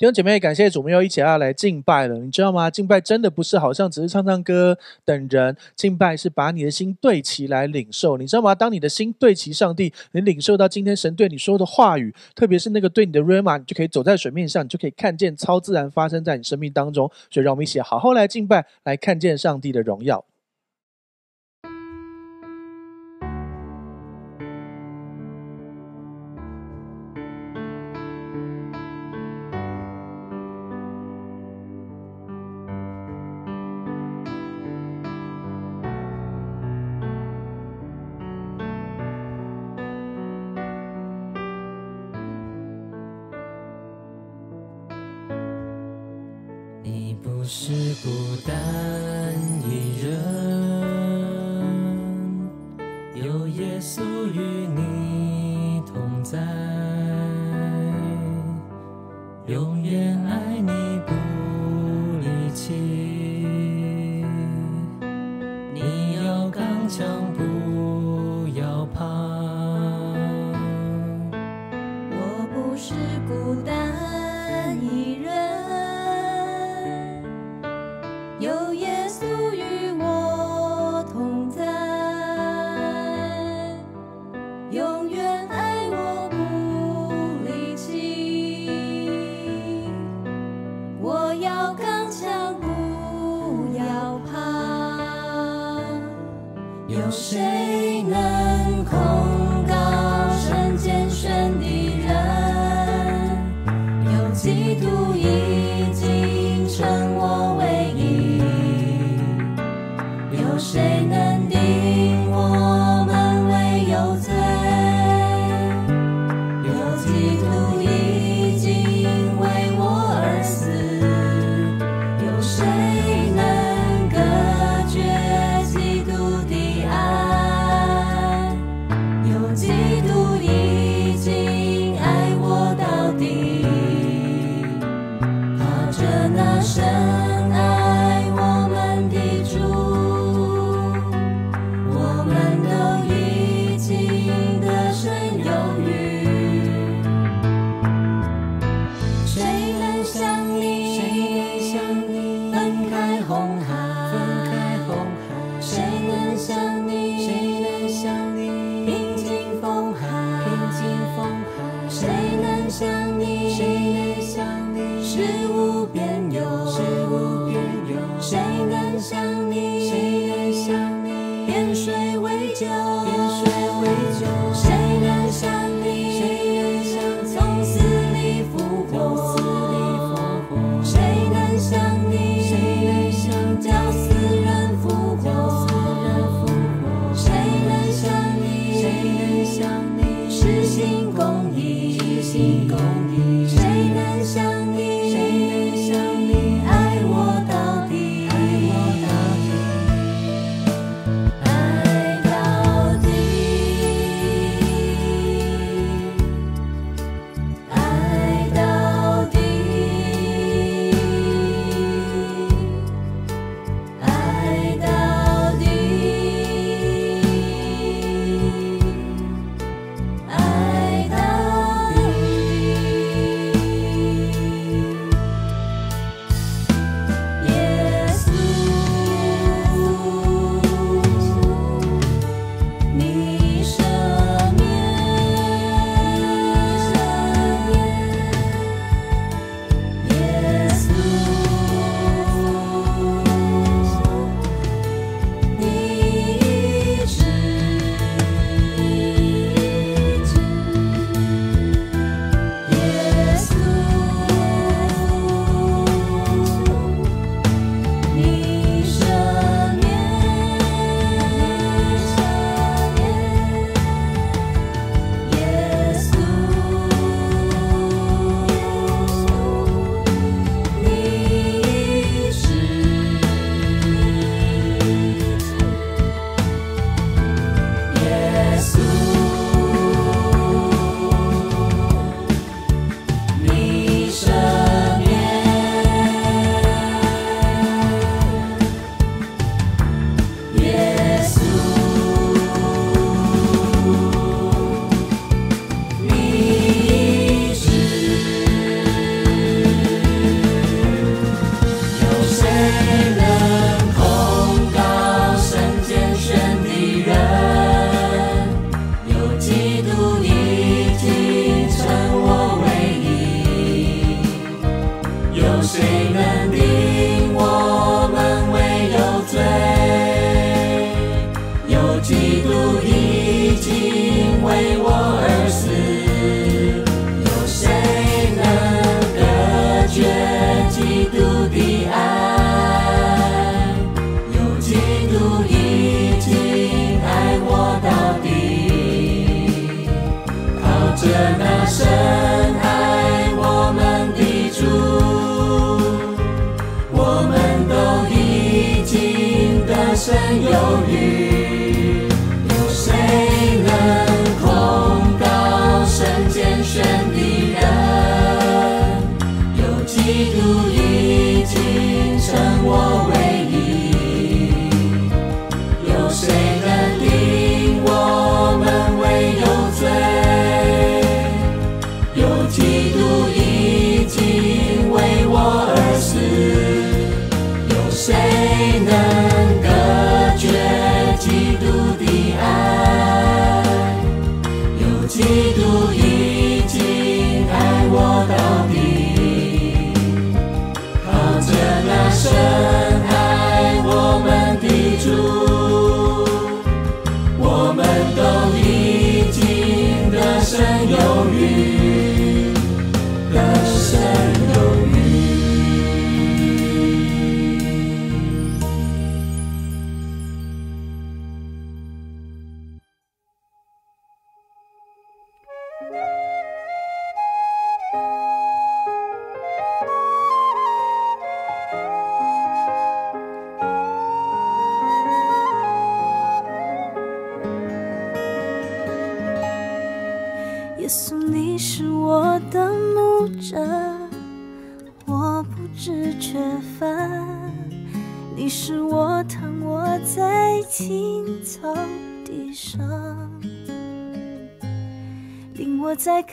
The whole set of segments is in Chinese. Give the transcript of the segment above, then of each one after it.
弟兄姐妹，感谢主，我们又一起来来敬拜了。你知道吗？敬拜真的不是好像只是唱唱歌等人敬拜，是把你的心对齐来领受。你知道吗？当你的心对齐上帝，能领受到今天神对你说的话语，特别是那个对你的 rama，你就可以走在水面上，你就可以看见超自然发生在你生命当中。所以，让我们一起好好来敬拜，来看见上帝的荣耀。是无比。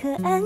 可爱。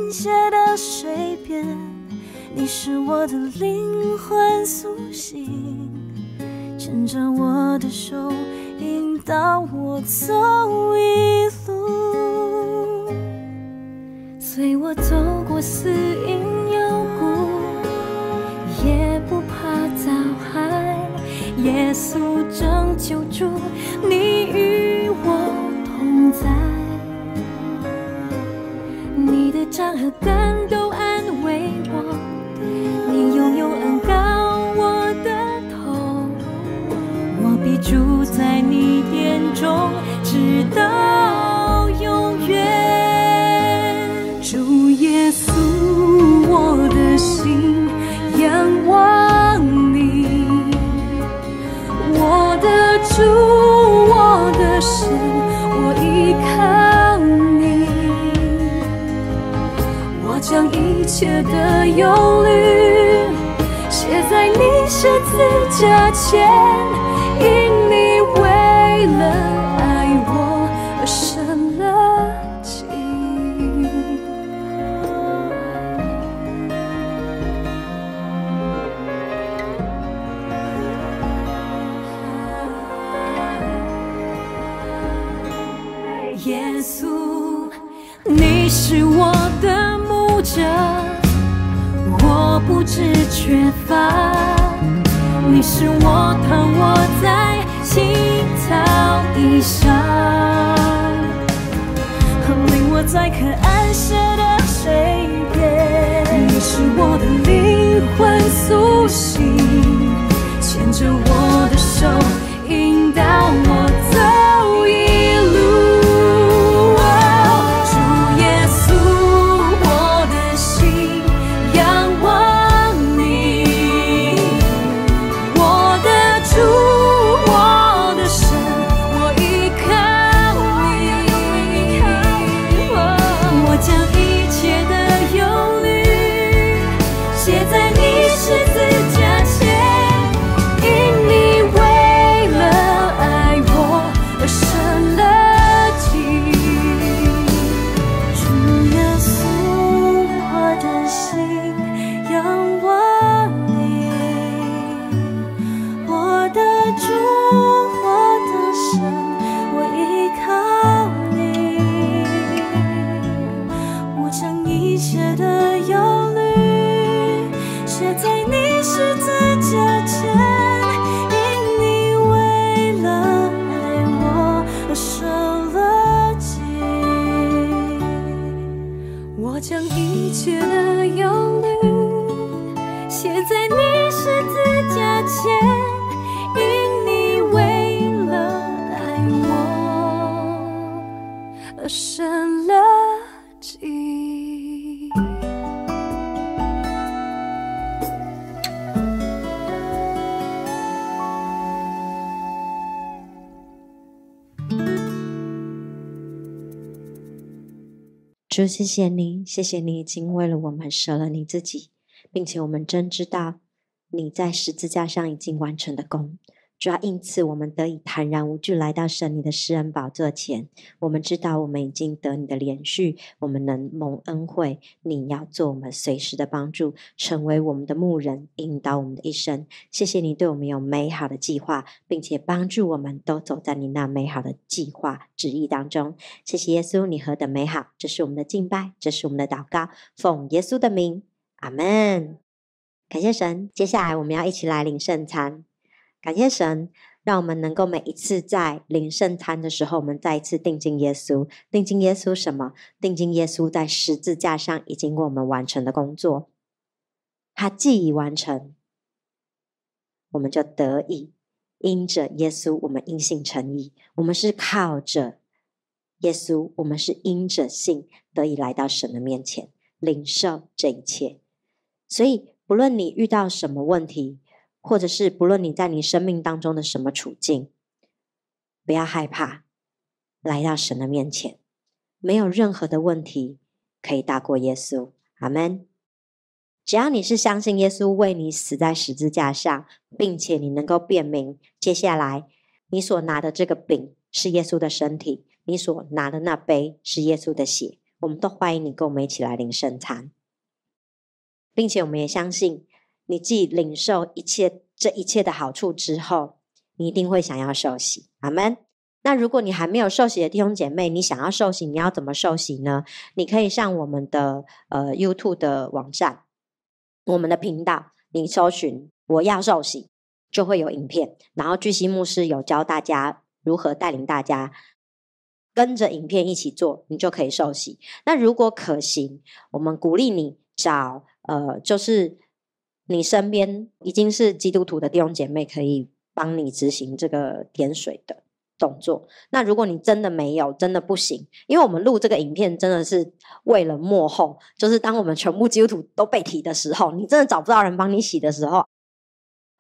的忧虑写在你十字架前，因你为了。是我躺卧在青草地上，横临我在可安歇的水边。你是我的灵魂苏醒，牵着我的手。就谢谢你，谢谢你已经为了我们舍了你自己，并且我们真知道你在十字架上已经完成的功。主要因此，我们得以坦然无惧来到神你的施恩宝座前。我们知道，我们已经得你的连续，我们能蒙恩惠。你要做我们随时的帮助，成为我们的牧人，引导我们的一生。谢谢你对我们有美好的计划，并且帮助我们都走在你那美好的计划旨意当中。谢谢耶稣，你何等美好！这是我们的敬拜，这是我们的祷告。奉耶稣的名，阿门。感谢神，接下来我们要一起来领圣餐。感谢神，让我们能够每一次在领圣餐的时候，我们再一次定睛耶稣，定睛耶稣什么？定睛耶稣在十字架上已经为我们完成的工作，他既已完成，我们就得以因着耶稣，我们因信诚义。我们是靠着耶稣，我们是因着信得以来到神的面前领受这一切。所以，不论你遇到什么问题。或者是不论你在你生命当中的什么处境，不要害怕来到神的面前，没有任何的问题可以大过耶稣。阿门。只要你是相信耶稣为你死在十字架上，并且你能够辨明接下来你所拿的这个饼是耶稣的身体，你所拿的那杯是耶稣的血，我们都欢迎你跟我们一起来领圣餐，并且我们也相信。你既领受一切这一切的好处之后，你一定会想要受洗。阿门。那如果你还没有受洗的弟兄姐妹，你想要受洗，你要怎么受洗呢？你可以上我们的呃 YouTube 的网站，我们的频道，你搜寻“我要受洗”，就会有影片。然后巨星牧师有教大家如何带领大家跟着影片一起做，你就可以受洗。那如果可行，我们鼓励你找呃，就是。你身边已经是基督徒的弟兄姐妹，可以帮你执行这个点水的动作。那如果你真的没有，真的不行，因为我们录这个影片，真的是为了幕后，就是当我们全部基督徒都被提的时候，你真的找不到人帮你洗的时候，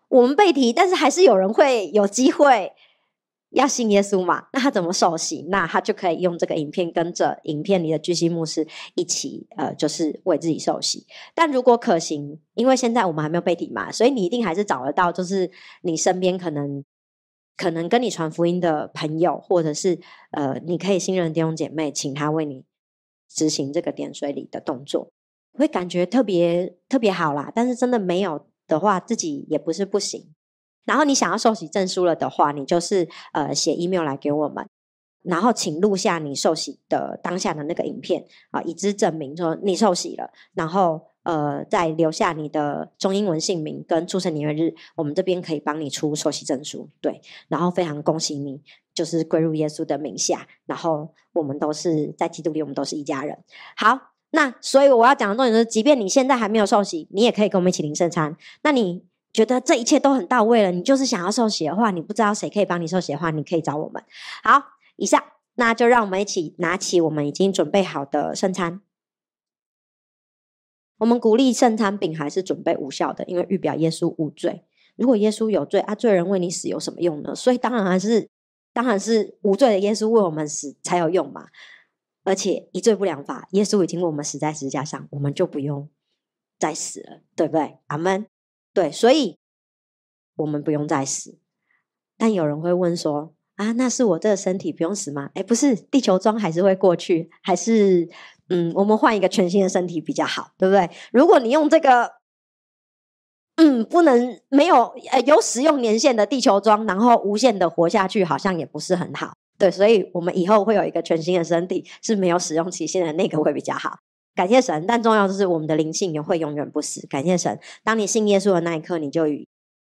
我们被提，但是还是有人会有机会。要信耶稣嘛？那他怎么受洗？那他就可以用这个影片跟着影片里的巨星牧师一起，呃，就是为自己受洗。但如果可行，因为现在我们还没有被底嘛，所以你一定还是找得到，就是你身边可能可能跟你传福音的朋友，或者是呃，你可以信任弟兄姐妹，请他为你执行这个点水礼的动作，会感觉特别特别好啦。但是真的没有的话，自己也不是不行。然后你想要受洗证书了的话，你就是呃写 email 来给我们，然后请录下你受洗的当下的那个影片啊，以之证明说你受洗了。然后呃再留下你的中英文姓名跟出生年月日，我们这边可以帮你出受洗证书。对，然后非常恭喜你，就是归入耶稣的名下。然后我们都是在基督里，我们都是一家人。好，那所以我要讲的重点是，即便你现在还没有受洗，你也可以跟我们一起领圣餐。那你。觉得这一切都很到位了，你就是想要受洗的话，你不知道谁可以帮你受洗的话，你可以找我们。好，以上，那就让我们一起拿起我们已经准备好的圣餐。我们鼓励圣餐饼还是准备无效的，因为预表耶稣无罪。如果耶稣有罪啊，罪人为你死有什么用呢？所以当然还是，当然是无罪的耶稣为我们死才有用嘛。而且一罪不两罚，耶稣已经为我们死在十字架上，我们就不用再死了，对不对？阿门。对，所以我们不用再死。但有人会问说：啊，那是我这个身体不用死吗？哎，不是，地球装还是会过去，还是嗯，我们换一个全新的身体比较好，对不对？如果你用这个，嗯，不能没有呃有使用年限的地球装，然后无限的活下去，好像也不是很好。对，所以我们以后会有一个全新的身体是没有使用期限的那个会比较好。感谢神，但重要的是我们的灵性会永远不死。感谢神，当你信耶稣的那一刻，你就与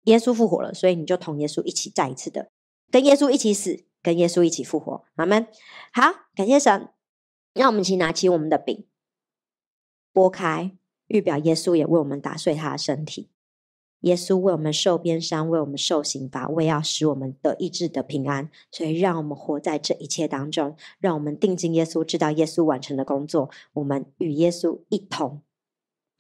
耶稣复活了，所以你就同耶稣一起再一次的跟耶稣一起死，跟耶稣一起复活。阿门。好，感谢神，让我们一起拿起我们的饼，拨开，预表耶稣也为我们打碎他的身体。耶稣为我们受鞭伤，为我们受刑罚，为要使我们得意志的平安。所以，让我们活在这一切当中，让我们定睛耶稣，知道耶稣完成的工作。我们与耶稣一同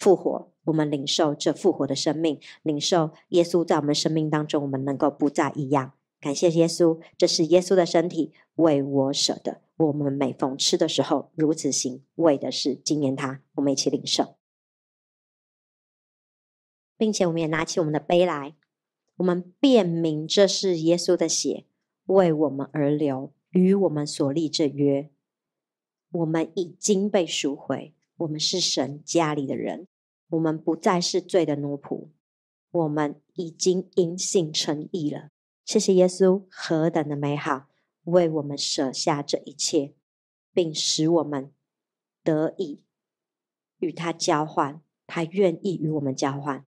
复活，我们领受这复活的生命，领受耶稣在我们生命当中，我们能够不再一样。感谢耶稣，这是耶稣的身体为我舍的。我们每逢吃的时候如此行，为的是纪念他。我们一起领受。并且，我们也拿起我们的杯来，我们辨明这是耶稣的血，为我们而流，与我们所立这约。我们已经被赎回，我们是神家里的人，我们不再是罪的奴仆，我们已经因信称义了。谢谢耶稣，何等的美好，为我们舍下这一切，并使我们得以与他交换，他愿意与我们交换。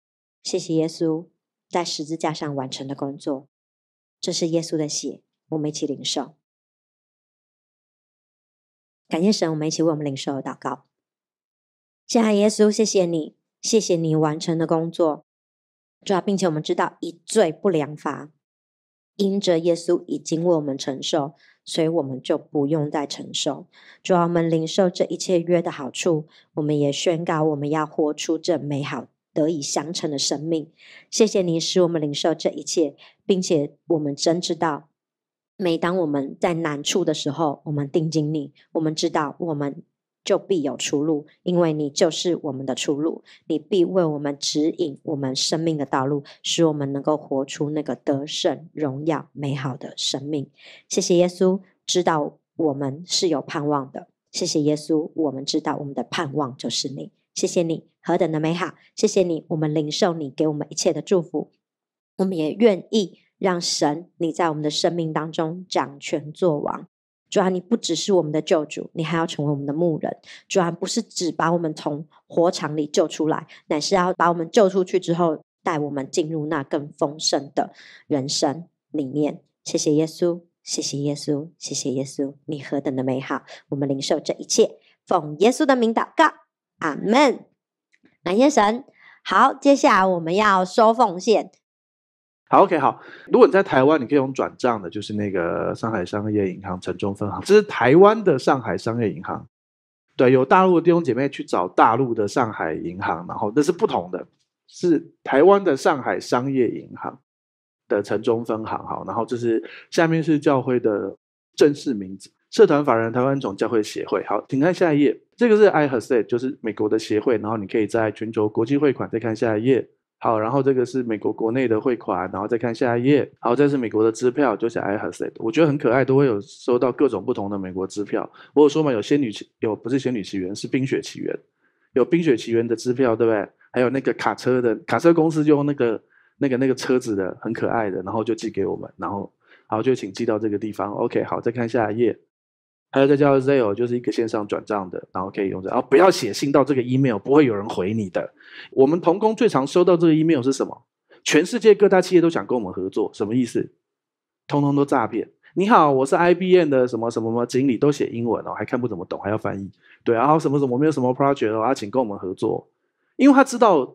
谢谢耶稣在十字架上完成的工作，这是耶稣的血，我们一起领受。感谢神，我们一起为我们领受而祷告。亲爱耶稣，谢谢你，谢谢你完成的工作。主啊，并且我们知道一罪不良罚，因着耶稣已经为我们承受，所以我们就不用再承受。主啊，我们领受这一切约的好处，我们也宣告我们要活出这美好。得以相成的生命，谢谢你使我们领受这一切，并且我们真知道，每当我们在难处的时候，我们定紧你，我们知道我们就必有出路，因为你就是我们的出路，你必为我们指引我们生命的道路，使我们能够活出那个得胜、荣耀、美好的生命。谢谢耶稣，知道我们是有盼望的。谢谢耶稣，我们知道我们的盼望就是你。谢谢你，何等的美好！谢谢你，我们领受你给我们一切的祝福。我们也愿意让神你在我们的生命当中掌权作王。主啊，你不只是我们的救主，你还要成为我们的牧人。主啊，不是只把我们从火场里救出来，乃是要把我们救出去之后，带我们进入那更丰盛的人生里面。谢谢耶稣，谢谢耶稣，谢谢耶稣，你何等的美好！我们领受这一切，奉耶稣的名祷告。阿门，感谢神。好，接下来我们要收奉献。好，OK，好。如果你在台湾，你可以用转账的，就是那个上海商业银行城中分行，这是台湾的上海商业银行。对，有大陆弟兄姐妹去找大陆的上海银行，然后那是不同的，是台湾的上海商业银行的城中分行。好，然后这是下面是教会的正式名字，社团法人台湾总教会协会。好，请看下一页。这个是 i h e r s 就是美国的协会，然后你可以在全球国际汇款，再看下一页。好，然后这个是美国国内的汇款，然后再看下一页。好，这是美国的支票，就是 i h e r s 我觉得很可爱，都会有收到各种不同的美国支票。我有说嘛，有仙女奇，有不是仙女奇缘，是冰雪奇缘，有冰雪奇缘的支票，对不对？还有那个卡车的，卡车公司就用那个、那个、那个车子的，很可爱的，然后就寄给我们，然后好就请寄到这个地方。OK，好，再看下一页。还有在叫 Zelle，就是一个线上转账的，然后可以用这。然后不要写信到这个 email，不会有人回你的。我们童工最常收到这个 email 是什么？全世界各大企业都想跟我们合作，什么意思？通通都诈骗。你好，我是 IBM 的什么什么什么经理，都写英文哦，还看不怎么懂还要翻译。对，然后什么什么没有什么 project 啊，请跟我们合作，因为他知道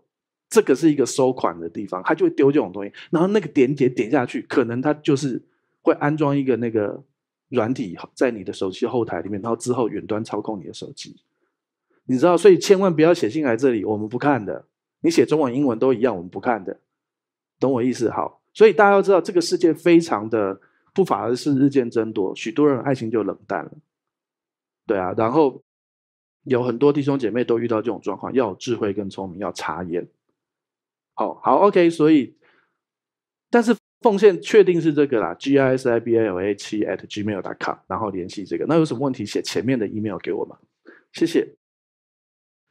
这个是一个收款的地方，他就会丢这种东西。然后那个点点点下去，可能他就是会安装一个那个。软体在你的手机后台里面，然后之后远端操控你的手机，你知道，所以千万不要写信来这里，我们不看的。你写中文、英文都一样，我们不看的，懂我意思？好，所以大家要知道，这个世界非常的不，法而是日渐增多，许多人爱情就冷淡了，对啊。然后有很多弟兄姐妹都遇到这种状况，要智慧跟聪明，要察言。好好，OK，所以，但是。奉献确定是这个啦，g i s i b l a 七 at gmail dot com，然后联系这个。那有什么问题写前面的 email 给我嘛，谢谢。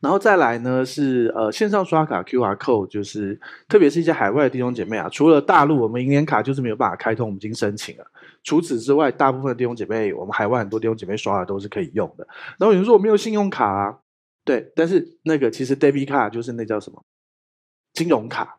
然后再来呢是呃线上刷卡 QR code 就是特别是一些海外的弟兄姐妹啊，除了大陆我们银联卡就是没有办法开通，我们已经申请了。除此之外，大部分的弟兄姐妹，我们海外很多弟兄姐妹刷的都是可以用的。然后有人说我没有信用卡，啊，对，但是那个其实 debit card 就是那叫什么金融卡。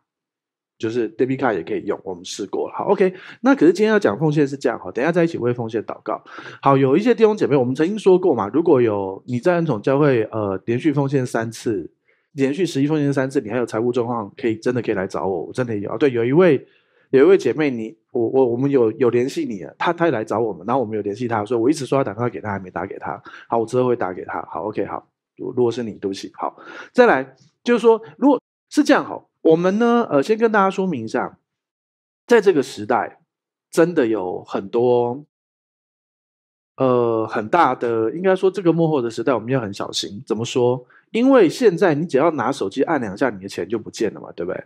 就是 debit 卡也可以用，我们试过了。好，OK。那可是今天要讲奉献是这样，好，等下在一起为奉献祷告。好，有一些弟兄姐妹，我们曾经说过嘛，如果有你在安宠教会，呃，连续奉献三次，连续十一奉献三次，你还有财务状况，可以真的可以来找我，我真的有啊。对，有一位，有一位姐妹，你，我，我，我们有有联系你了，她她来找我们，然后我们有联系她，说我一直说要打电话给她，还没打给她。好，我之后会打给她。好，OK。好，如如果是你，对不起。好，再来就是说，如果是这样，好。我们呢，呃，先跟大家说明一下，在这个时代，真的有很多，呃，很大的，应该说这个幕后的时代，我们要很小心。怎么说？因为现在你只要拿手机按两下，你的钱就不见了嘛，对不对？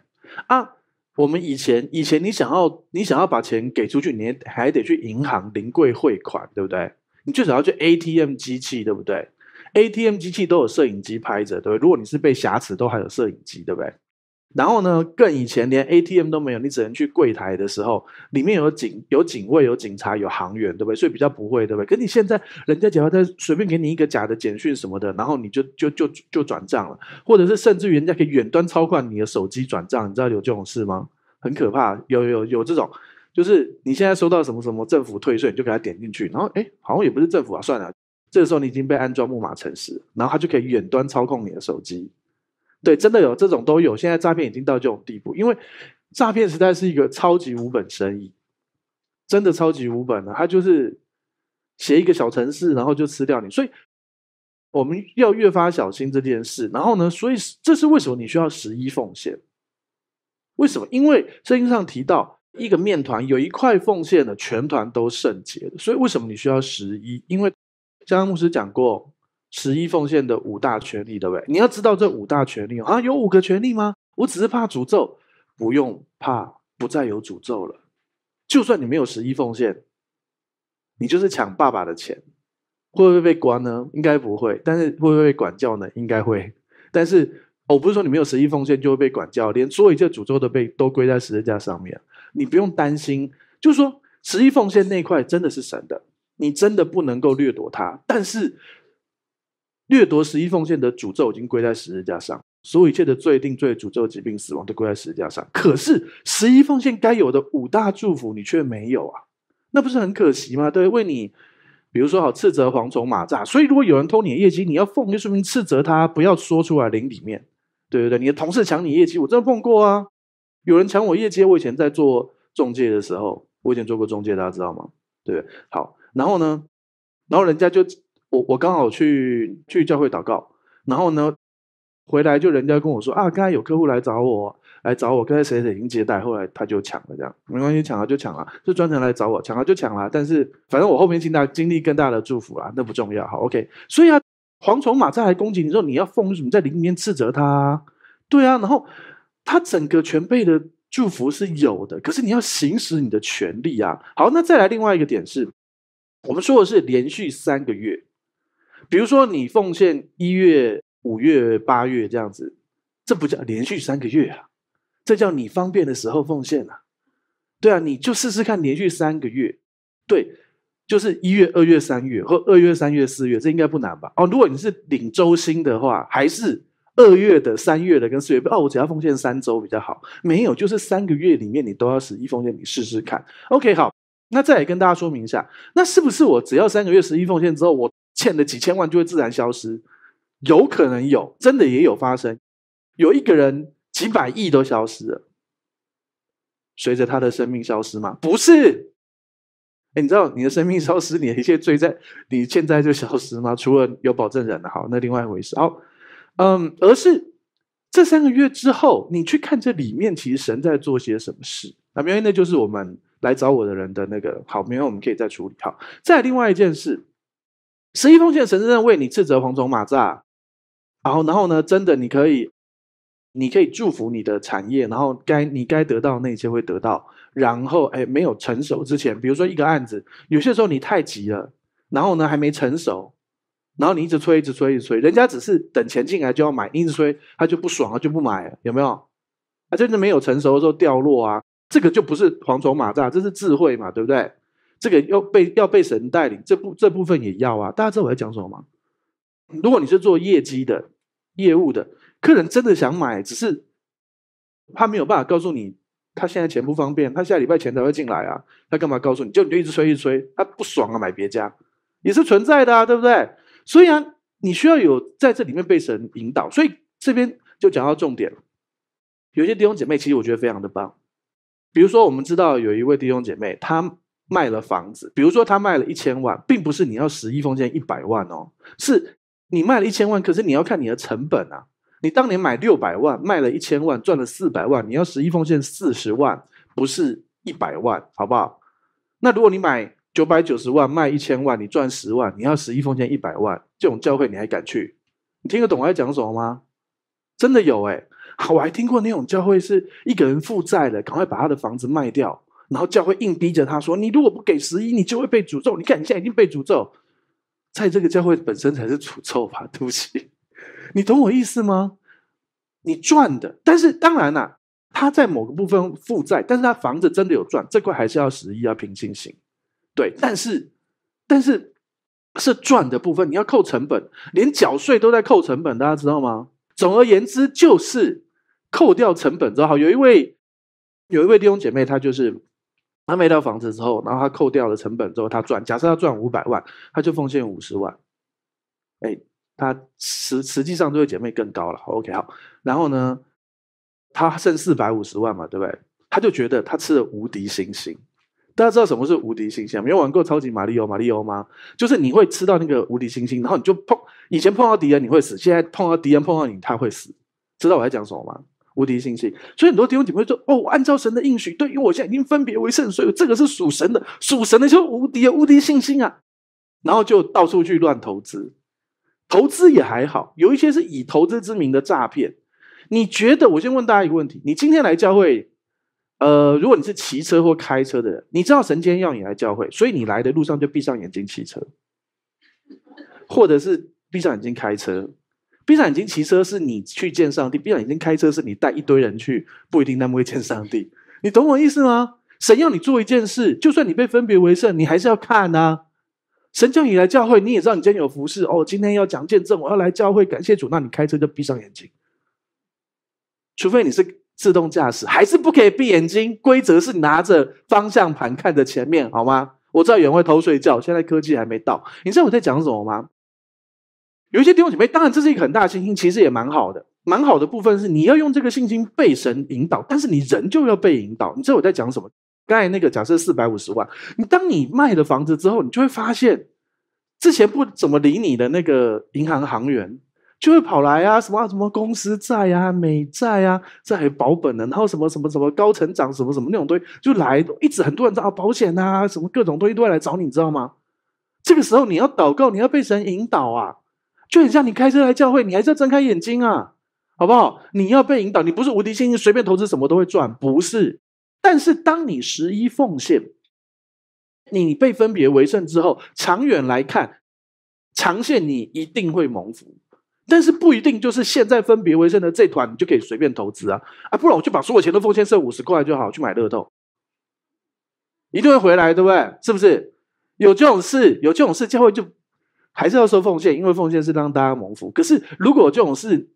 啊，我们以前以前，你想要你想要把钱给出去，你还得去银行临柜汇款，对不对？你最少要去 ATM 机器，对不对？ATM 机器都有摄影机拍着，对。如果你是被挟持，都还有摄影机，对不对？然后呢？更以前连 ATM 都没有，你只能去柜台的时候，里面有警有警卫、有警察、有行员，对不对？所以比较不会，对不对？可你现在人家只要在随便给你一个假的简讯什么的，然后你就就就就转账了，或者是甚至人家可以远端操控你的手机转账，你知道有这种事吗？很可怕，有有有这种，就是你现在收到什么什么政府退税，你就给他点进去，然后哎，好像也不是政府啊，算了，这时候你已经被安装木马程式，然后他就可以远端操控你的手机。对，真的有这种都有。现在诈骗已经到这种地步，因为诈骗实在是一个超级无本生意，真的超级无本的。他就是写一个小程式，然后就吃掉你。所以我们要越发小心这件事。然后呢，所以这是为什么你需要十一奉献？为什么？因为圣经上提到，一个面团有一块奉献的，全团都圣洁的。所以为什么你需要十一？因为加拉穆斯讲过。十一奉献的五大权利不对？你要知道这五大权利啊，有五个权利吗？我只是怕诅咒，不用怕不再有诅咒了。就算你没有十一奉献，你就是抢爸爸的钱，会不会被关呢？应该不会，但是会不会管教呢？应该会。但是我不是说你没有十一奉献就会被管教，连所一件诅咒都被都归在十字架上面，你不用担心。就是说，十一奉献那块真的是神的，你真的不能够掠夺它，但是。掠夺十一奉献的诅咒已经归在十字架上，所有一切的罪、定罪、诅咒、疾病、死亡都归在十字架上。可是十一奉献该有的五大祝福你却没有啊，那不是很可惜吗？对，为你，比如说好斥责蝗虫、蚂蚱。所以如果有人偷你的业绩，你要奉，就说明斥责他，不要说出来灵里面。对对对，你的同事抢你业绩，我真的碰过啊。有人抢我业绩，我以前在做中介的时候，我以前做过中介，大家知道吗？对，好，然后呢，然后人家就。我我刚好去去教会祷告，然后呢，回来就人家跟我说啊，刚才有客户来找我，来找我，刚才谁谁已经接待，后来他就抢了，这样没关系，抢了就抢了，就专程来找我，抢了就抢了。但是反正我后面更大经历更大的祝福啊，那不重要，好，OK。所以啊，蝗虫、马上来攻击你之后，你要奉什么？在里面斥责他，对啊。然后他整个全辈的祝福是有的，可是你要行使你的权利啊。好，那再来另外一个点是，我们说的是连续三个月。比如说，你奉献一月、五月、八月这样子，这不叫连续三个月啊，这叫你方便的时候奉献啊。对啊，你就试试看连续三个月，对，就是一月、二月、三月，或二月、三月、四月，这应该不难吧？哦，如果你是领周薪的话，还是二月的、三月的跟四月，哦，我只要奉献三周比较好。没有，就是三个月里面你都要十一奉献，你试试看。OK，好，那再来跟大家说明一下，那是不是我只要三个月十一奉献之后，我？欠的几千万就会自然消失，有可能有，真的也有发生。有一个人几百亿都消失了，随着他的生命消失吗？不是。哎，你知道你的生命消失，你的一切罪在你现在就消失吗？除了有保证人的好，那另外一回事。好，嗯，而是这三个月之后，你去看这里面，其实神在做些什么事。那明那就是我们来找我的人的那个，好，明天我们可以再处理。好，再另外一件事。十一奉献，神真正为你斥责蝗虫马蚱，然后，然后呢？真的，你可以，你可以祝福你的产业，然后该你该得到那些会得到。然后，哎，没有成熟之前，比如说一个案子，有些时候你太急了，然后呢，还没成熟，然后你一直催，一直催，一直催，人家只是等钱进来就要买，一直催他就不爽了，就不买，了，有没有？啊，真的没有成熟的时候掉落啊，这个就不是蝗虫马蚱，这是智慧嘛，对不对？这个要被要被神带领，这部这部分也要啊！大家知道我在讲什么吗？如果你是做业绩的、业务的，客人真的想买，只是他没有办法告诉你，他现在钱不方便，他下礼拜钱才会进来啊！他干嘛告诉你？就你就一直催一催，他不爽啊，买别家也是存在的啊，对不对？所以啊，你需要有在这里面被神引导。所以这边就讲到重点了。有些弟兄姐妹其实我觉得非常的棒，比如说我们知道有一位弟兄姐妹，他。卖了房子，比如说他卖了一千万，并不是你要十亿奉献一百万哦，是你卖了一千万，可是你要看你的成本啊。你当年买六百万，卖了一千万，赚了四百万，你要十亿奉献四十万，不是一百万，好不好？那如果你买九百九十万卖一千万，你赚十万，你要十亿奉献一百万，这种教会你还敢去？你听得懂我在讲什么吗？真的有哎，我还听过那种教会是一个人负债了，赶快把他的房子卖掉。然后教会硬逼着他说：“你如果不给十一，你就会被诅咒。你看你现在已经被诅咒，在这个教会本身才是诅咒吧？对不起，你懂我意思吗？你赚的，但是当然啦，他在某个部分负债，但是他房子真的有赚，这块还是要十一要平心行。对，但是但是是赚的部分，你要扣成本，连缴税都在扣成本，大家知道吗？总而言之，就是扣掉成本之后，有一位有一位弟兄姐妹，他就是。他卖掉房子之后，然后他扣掉了成本之后，他赚。假设他赚五百万，他就奉献五十万。哎，他实实际上对姐妹更高了。OK，好，然后呢，他剩四百五十万嘛，对不对？他就觉得他吃了无敌星星。大家知道什么是无敌星星？没有玩过超级马里奥、马里欧吗？就是你会吃到那个无敌星星，然后你就碰以前碰到敌人你会死，现在碰到敌人碰到你他会死。知道我在讲什么吗？无敌信心，所以很多弟兄姊妹说：“哦，按照神的应许，对，因为我现在已经分别为圣，所以这个是属神的，属神的就无敌啊，无敌信心啊，然后就到处去乱投资，投资也还好，有一些是以投资之名的诈骗。你觉得？我先问大家一个问题：你今天来教会，呃，如果你是骑车或开车的人，你知道神今天要你来教会，所以你来的路上就闭上眼睛骑车，或者是闭上眼睛开车。”闭上眼睛骑车是你去见上帝，闭上眼睛开车是你带一堆人去，不一定那么会见上帝。你懂我意思吗？神要你做一件事，就算你被分别为圣，你还是要看啊。神叫你来教会，你也知道你今天有服侍哦。今天要讲见证，我要来教会感谢主，那你开车就闭上眼睛，除非你是自动驾驶，还是不可以闭眼睛。规则是拿着方向盘看着前面，好吗？我知道有人会偷睡觉，现在科技还没到。你知道我在讲什么吗？有些弟兄姐妹，当然这是一个很大信心，其实也蛮好的，蛮好的部分是你要用这个信心被神引导，但是你人就要被引导。你知道我在讲什么？刚才那个假设四百五十万，你当你卖了房子之后，你就会发现之前不怎么理你的那个银行行员就会跑来啊，什么什么公司债啊、美债啊，这还保本的，然后什么什么什么高成长什么什么那种东西就来，一直很多人在啊保险啊什么各种东西都会来找你，你知道吗？这个时候你要祷告，你要被神引导啊。就很像你开车来教会，你还是要睁开眼睛啊，好不好？你要被引导，你不是无敌星星，随便投资什么都会赚，不是。但是当你十一奉献，你被分别为圣之后，长远来看，长线你一定会蒙福。但是不一定就是现在分别为圣的这团，你就可以随便投资啊，啊，不然我就把所有钱都奉献剩五十块就好，去买乐透，一定会回来，对不对？是不是？有这种事，有这种事，教会就。还是要说奉献，因为奉献是让大家蒙福。可是如果这种事，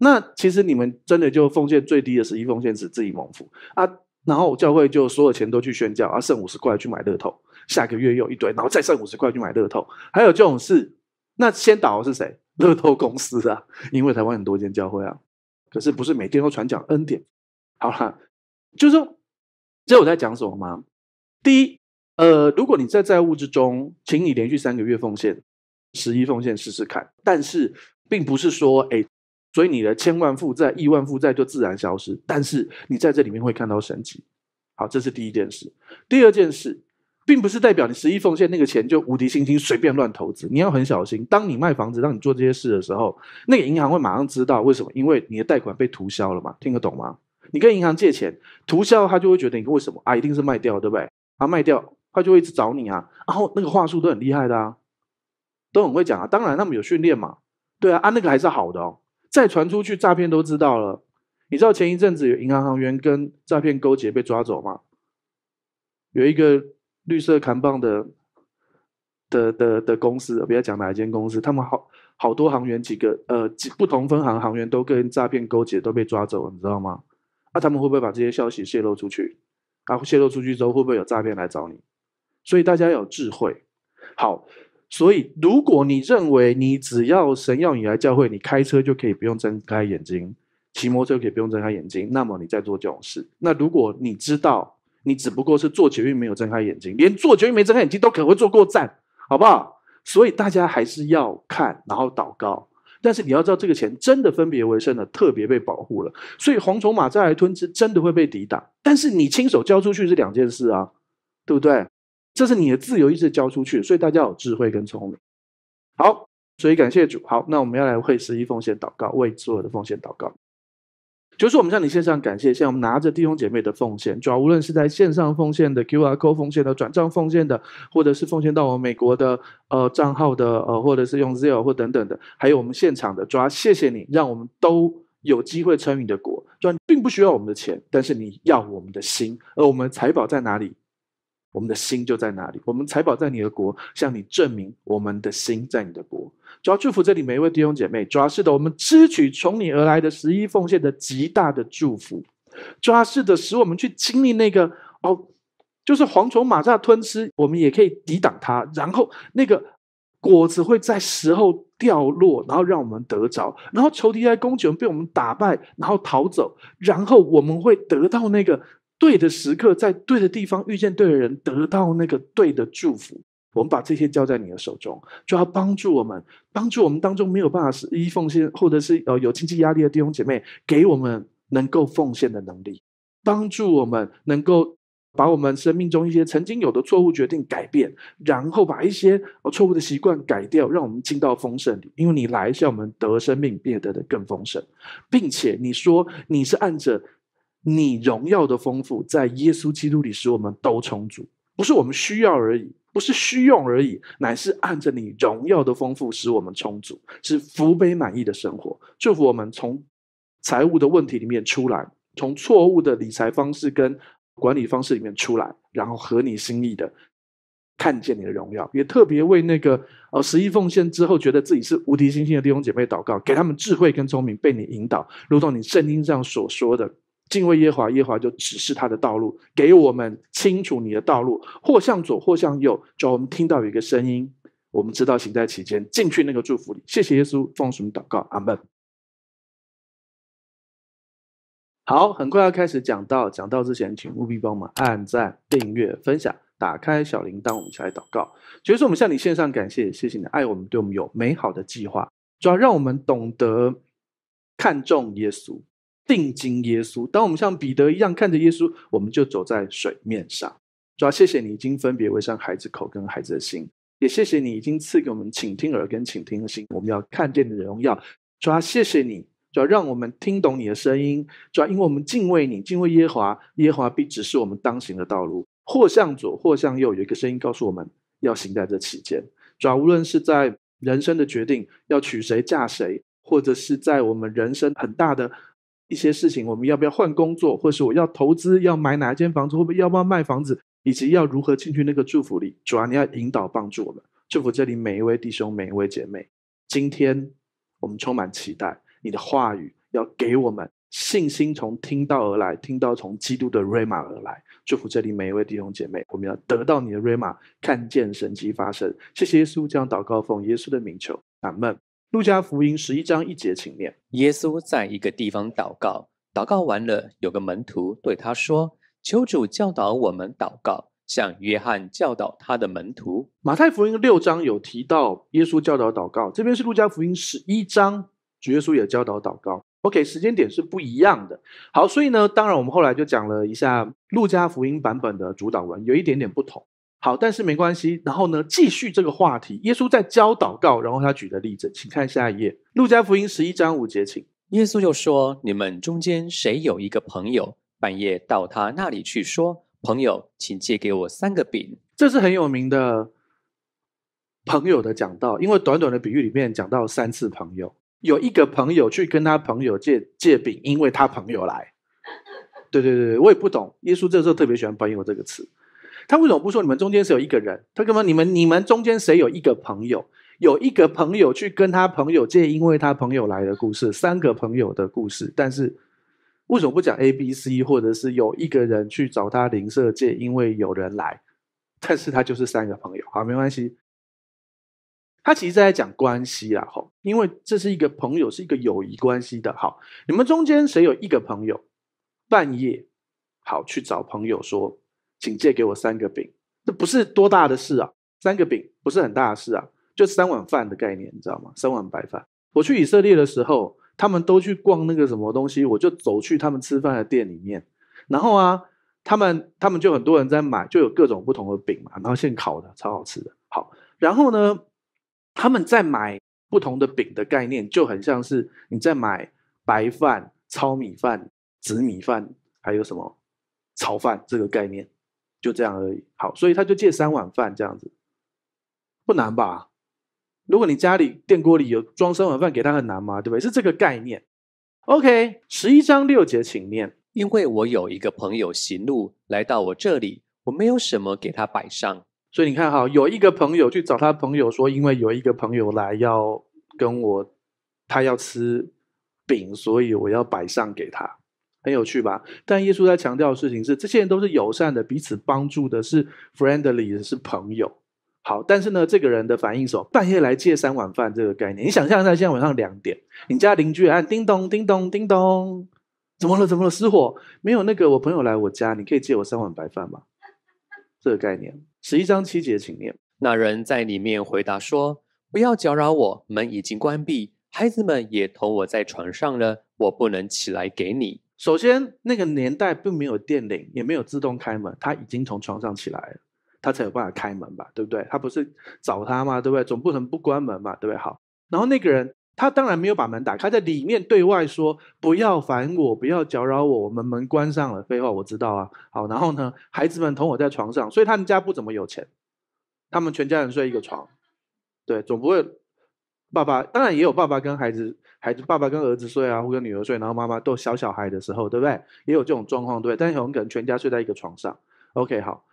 那其实你们真的就奉献最低的，十一奉献是自己蒙福啊。然后教会就所有钱都去宣教，啊，剩五十块去买乐透，下个月又一堆，然后再剩五十块去买乐透。还有这种事，那先倒是谁？乐透公司啊，因为台湾很多间教会啊，可是不是每天都传讲恩典。好了，就是这我在讲什么吗？第一，呃，如果你在债务之中，请你连续三个月奉献。十一奉献试试看，但是并不是说，哎，所以你的千万负债、亿万负债就自然消失。但是你在这里面会看到神奇。好，这是第一件事。第二件事，并不是代表你十一奉献那个钱就无敌信心随便乱投资，你要很小心。当你卖房子、让你做这些事的时候，那个银行会马上知道为什么？因为你的贷款被涂销了嘛，听得懂吗？你跟银行借钱涂销，他就会觉得你为什么啊？一定是卖掉，对不对？啊，卖掉，他就会一直找你啊。然后那个话术都很厉害的啊。都很会讲啊，当然他们有训练嘛，对啊，啊那个还是好的哦。再传出去诈骗都知道了，你知道前一阵子有银行行员跟诈骗勾结被抓走吗？有一个绿色扛棒的的的的公司，不要讲哪一间公司，他们好好多行员几个呃不同分行行员都跟诈骗勾结都被抓走了，你知道吗？啊，他们会不会把这些消息泄露出去？啊，泄露出去之后会不会有诈骗来找你？所以大家要有智慧，好。所以，如果你认为你只要神要你来教会，你开车就可以不用睁开眼睛，骑摩托车可以不用睁开眼睛，那么你在做这种事。那如果你知道你只不过是做绝育没有睁开眼睛，连做绝育没睁开眼睛都可能会坐过站，好不好？所以大家还是要看，然后祷告。但是你要知道，这个钱真的分别为圣的，特别被保护了，所以红虫马在来吞吃，真的会被抵挡。但是你亲手交出去是两件事啊，对不对？这是你的自由意志交出去，所以大家有智慧跟聪明。好，所以感谢主。好，那我们要来为十一奉献祷告，为所有的奉献祷告。就是我们向你线上感谢，向我们拿着弟兄姐妹的奉献，主要无论是在线上奉献的、QR Code 奉献的、转账奉献的，或者是奉献到我们美国的呃账号的呃，或者是用 Zelle 或等等的，还有我们现场的，主要谢谢你，让我们都有机会称你的果。主并不需要我们的钱，但是你要我们的心，而我们财宝在哪里？我们的心就在哪里，我们财宝在你的国，向你证明我们的心在你的国。主要祝福这里每一位弟兄姐妹，主要是的，我们支取从你而来的十一奉献的极大的祝福，主要是的，使我们去经历那个哦，就是蝗虫、蚂蚱吞吃，我们也可以抵挡它，然后那个果子会在时候掉落，然后让我们得着，然后仇敌在公举被我们打败，然后逃走，然后我们会得到那个。对的时刻，在对的地方遇见对的人，得到那个对的祝福。我们把这些交在你的手中，就要帮助我们，帮助我们当中没有办法一奉献，或者是呃有经济压力的弟兄姐妹，给我们能够奉献的能力，帮助我们能够把我们生命中一些曾经有的错误决定改变，然后把一些错误的习惯改掉，让我们进到丰盛里。因为你来，向我们得生命变得的更丰盛，并且你说你是按着。你荣耀的丰富，在耶稣基督里使我们都充足，不是我们需要而已，不是需用而已，乃是按着你荣耀的丰富使我们充足，是福杯满溢的生活。祝福我们从财务的问题里面出来，从错误的理财方式跟管理方式里面出来，然后合你心意的看见你的荣耀。也特别为那个呃十一奉献之后，觉得自己是无敌星星的弟兄姐妹祷告，给他们智慧跟聪明，被你引导，如同你圣经上所说的。敬畏耶华，耶华就指示他的道路，给我们清楚你的道路，或向左，或向右。只要我们听到有一个声音，我们知道行在其间，进去那个祝福里。谢谢耶稣，奉主名祷告，阿门。好，很快要开始讲到，讲到之前，请务必帮忙按赞、订阅、分享，打开小铃铛。我们起来祷告，结束，我们向你献上感谢，谢谢你爱我们，对我们有美好的计划，主要让我们懂得看重耶稣。定睛耶稣，当我们像彼得一样看着耶稣，我们就走在水面上。主啊，谢谢你已经分别为上孩子口跟孩子的心，也谢谢你已经赐给我们，倾听耳跟倾听的心。我们要看见你的荣耀。主啊，谢谢你，主啊，让我们听懂你的声音。主啊，因为我们敬畏你，敬畏耶华，耶华必指示我们当行的道路。或向左，或向右，有一个声音告诉我们要行在这期间。主啊，无论是在人生的决定，要娶谁嫁谁，或者是在我们人生很大的。”一些事情，我们要不要换工作，或是我要投资，要买哪一间房子，或不要不要卖房子，以及要如何进去那个祝福里？主要你要引导帮助我们，祝福这里每一位弟兄、每一位姐妹。今天我们充满期待，你的话语要给我们信心，从听到而来，听到从基督的瑞玛而来。祝福这里每一位弟兄姐妹，我们要得到你的瑞玛，看见神迹发生。谢谢耶稣，样祷告奉耶稣的名求，阿门。路加福音十一章一节，请念：耶稣在一个地方祷告，祷告完了，有个门徒对他说：“求主教导我们祷告，像约翰教导他的门徒。”马太福音六章有提到耶稣教导祷告，这边是路加福音十一章，主耶稣也教导祷告。OK，时间点是不一样的。好，所以呢，当然我们后来就讲了一下路加福音版本的主导文，有一点点不同。好，但是没关系。然后呢，继续这个话题。耶稣在教祷告，然后他举的例子，请看下一页，《路加福音》十一章五节，请。耶稣又说：“你们中间谁有一个朋友，半夜到他那里去说，朋友，请借给我三个饼。”这是很有名的，朋友的讲道，因为短短的比喻里面讲到三次朋友，有一个朋友去跟他朋友借借饼，因为他朋友来。对对对，我也不懂。耶稣这时候特别喜欢“朋友”这个词。他为什么不说你们中间是有一个人？他干嘛？你们你们中间谁有一个朋友，有一个朋友去跟他朋友借，因为他朋友来的故事，三个朋友的故事。但是为什么不讲 A、B、C，或者是有一个人去找他邻舍借，因为有人来，但是他就是三个朋友。好，没关系。他其实在讲关系啦，吼，因为这是一个朋友，是一个友谊关系的。好，你们中间谁有一个朋友，半夜好去找朋友说。请借给我三个饼，这不是多大的事啊，三个饼不是很大的事啊，就三碗饭的概念，你知道吗？三碗白饭。我去以色列的时候，他们都去逛那个什么东西，我就走去他们吃饭的店里面，然后啊，他们他们就很多人在买，就有各种不同的饼嘛，然后现烤的，超好吃的。好，然后呢，他们在买不同的饼的概念，就很像是你在买白饭、糙米饭、紫米饭，还有什么炒饭这个概念。就这样而已。好，所以他就借三碗饭这样子，不难吧？如果你家里电锅里有装三碗饭给他，很难吗？对不对？是这个概念。OK，十一章六节，请念。因为我有一个朋友行路来到我这里，我没有什么给他摆上，所以你看哈，有一个朋友去找他朋友说，因为有一个朋友来要跟我，他要吃饼，所以我要摆上给他。很有趣吧？但耶稣在强调的事情是，这些人都是友善的，彼此帮助的，是 friendly，是朋友。好，但是呢，这个人的反应是半夜来借三碗饭这个概念。你想象一下，现在晚上两点，你家邻居按叮咚叮咚叮咚，怎么了？怎么了？失火？没有那个我朋友来我家，你可以借我三碗白饭吗？这个概念，十一章七节，请念。那人在里面回答说：“不要搅扰我，门已经关闭，孩子们也同我在床上了，我不能起来给你。”首先，那个年代并没有电铃，也没有自动开门，他已经从床上起来了，他才有办法开门吧，对不对？他不是找他吗？对不对？总不能不关门嘛，对不对？好，然后那个人他当然没有把门打开，在里面对外说：“不要烦我，不要搅扰我，我们门关上了。”废话，我知道啊。好，然后呢，孩子们同我在床上，所以他们家不怎么有钱，他们全家人睡一个床，对，总不会爸爸当然也有爸爸跟孩子。孩子，爸爸跟儿子睡啊，或跟女儿睡，然后妈妈逗小小孩的时候，对不对？也有这种状况，对。但是很可能全家睡在一个床上。OK，好，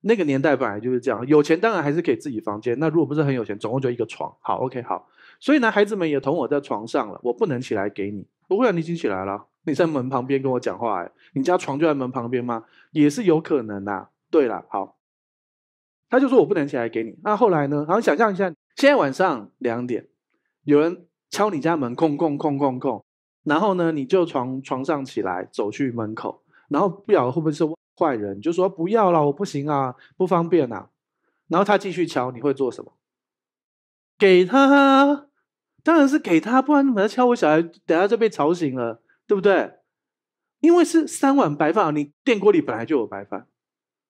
那个年代本来就是这样，有钱当然还是给自己房间。那如果不是很有钱，总共就一个床。好，OK，好。所以呢，孩子们也同我在床上了，我不能起来给你。不会啊，你已经起来了，你在门旁边跟我讲话，哎，你家床就在门旁边吗？也是有可能呐。对了，好，他就说我不能起来给你。那后来呢？好，想象一下，现在晚上两点，有人。敲你家门，空空空空空，然后呢，你就床床上起来，走去门口，然后不晓得会不会是坏人，就说不要了，我不行啊，不方便啊，然后他继续敲，你会做什么？给他，当然是给他，不然你把他敲，我小孩等下就被吵醒了，对不对？因为是三碗白饭，你电锅里本来就有白饭，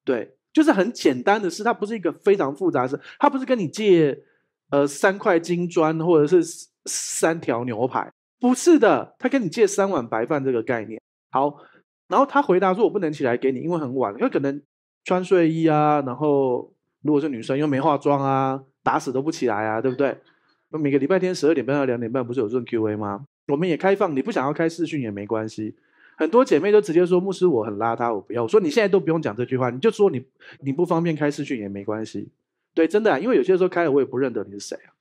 对，就是很简单的事，它不是一个非常复杂事，它不是跟你借，呃，三块金砖或者是。三条牛排不是的，他跟你借三碗白饭这个概念好。然后他回答说我不能起来给你，因为很晚，因为可能穿睡衣啊。然后如果是女生，又没化妆啊，打死都不起来啊，对不对？那每个礼拜天十二点半到两点半不是有这种 Q&A 吗？我们也开放，你不想要开视讯也没关系。很多姐妹都直接说牧师我很邋遢，我不要。我说你现在都不用讲这句话，你就说你你不方便开视讯也没关系。对，真的，因为有些时候开了我也不认得你是谁啊。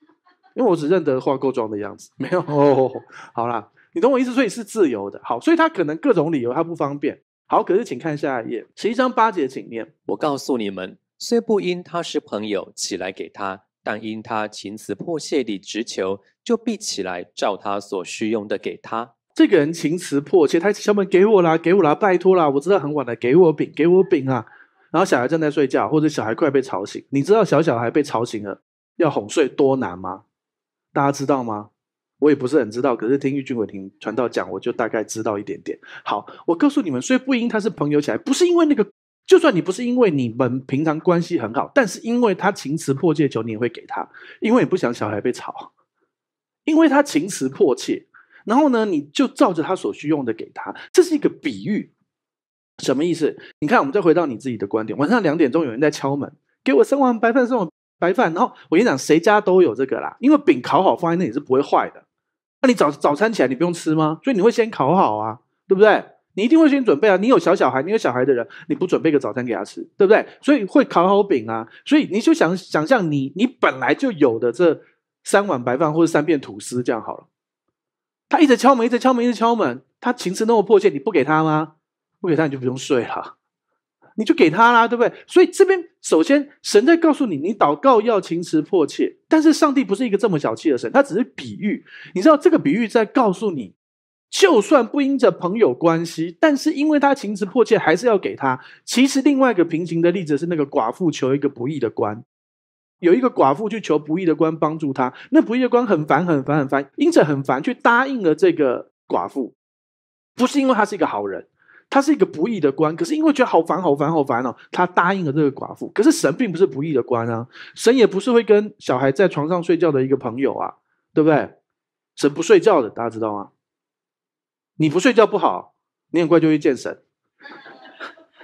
因为我只认得化过妆的样子，没有。好啦，你懂我意思，所以是自由的。好，所以他可能各种理由他不方便。好，可是请看下一页，十一章八节，请念。我告诉你们，虽不因他是朋友起来给他，但因他情辞迫切，地直求，就必起来照他所需用的给他。这个人情辞迫切，他小妹给我啦，给我啦，拜托啦，我知道很晚了，给我饼，给我饼啊！然后小孩正在睡觉，或者小孩快要被吵醒。你知道小小孩被吵醒了要哄睡多难吗？大家知道吗？我也不是很知道，可是听玉俊伟庭传道讲，我就大概知道一点点。好，我告诉你们，所以不因他是朋友起来，不是因为那个，就算你不是因为你们平常关系很好，但是因为他情辞迫切，求你也会给他，因为不想小孩被吵，因为他情辞迫切，然后呢，你就照着他所需用的给他，这是一个比喻，什么意思？你看，我们再回到你自己的观点，晚上两点钟有人在敲门，给我生碗白饭，送碗。白饭，然后我跟你讲，谁家都有这个啦，因为饼烤好放在那里是不会坏的。那你早早餐起来你不用吃吗？所以你会先烤好啊，对不对？你一定会先准备啊。你有小小孩，你有小孩的人，你不准备个早餐给他吃，对不对？所以会烤好饼啊。所以你就想想象，你你本来就有的这三碗白饭或者三片吐司，这样好了。他一直敲门，一直敲门，一直敲门。他情势那么迫切，你不给他吗？不给他你就不用睡了。你就给他啦，对不对？所以这边首先，神在告诉你，你祷告要情辞迫切。但是上帝不是一个这么小气的神，他只是比喻。你知道这个比喻在告诉你，就算不因着朋友关系，但是因为他情辞迫切，还是要给他。其实另外一个平行的例子是那个寡妇求一个不义的官，有一个寡妇去求不义的官帮助他，那不义的官很烦，很烦，很烦，因此很烦，去答应了这个寡妇，不是因为他是一个好人。他是一个不义的官，可是因为觉得好烦、好烦、好烦哦，他答应了这个寡妇。可是神并不是不义的官啊，神也不是会跟小孩在床上睡觉的一个朋友啊，对不对？神不睡觉的，大家知道吗？你不睡觉不好，你很快就会见神。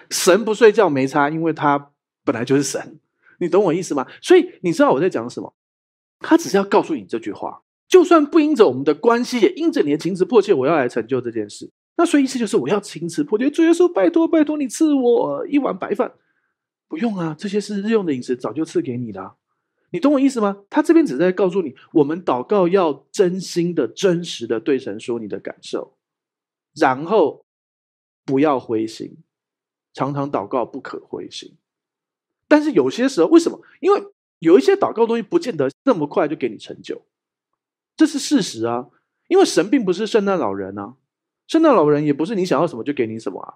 神不睡觉没差，因为他本来就是神，你懂我意思吗？所以你知道我在讲什么？他只是要告诉你这句话，就算不因着我们的关系，也因着你的情执迫切，我要来成就这件事。那所以意思就是，我要请吃破天。主耶稣，拜托拜托，你赐我一碗白饭。不用啊，这些是日用的饮食，早就赐给你了。你懂我意思吗？他这边只在告诉你，我们祷告要真心的、真实的对神说你的感受，然后不要灰心，常常祷告，不可灰心。但是有些时候，为什么？因为有一些祷告东西，不见得那么快就给你成就，这是事实啊。因为神并不是圣诞老人啊。圣诞老人也不是你想要什么就给你什么啊，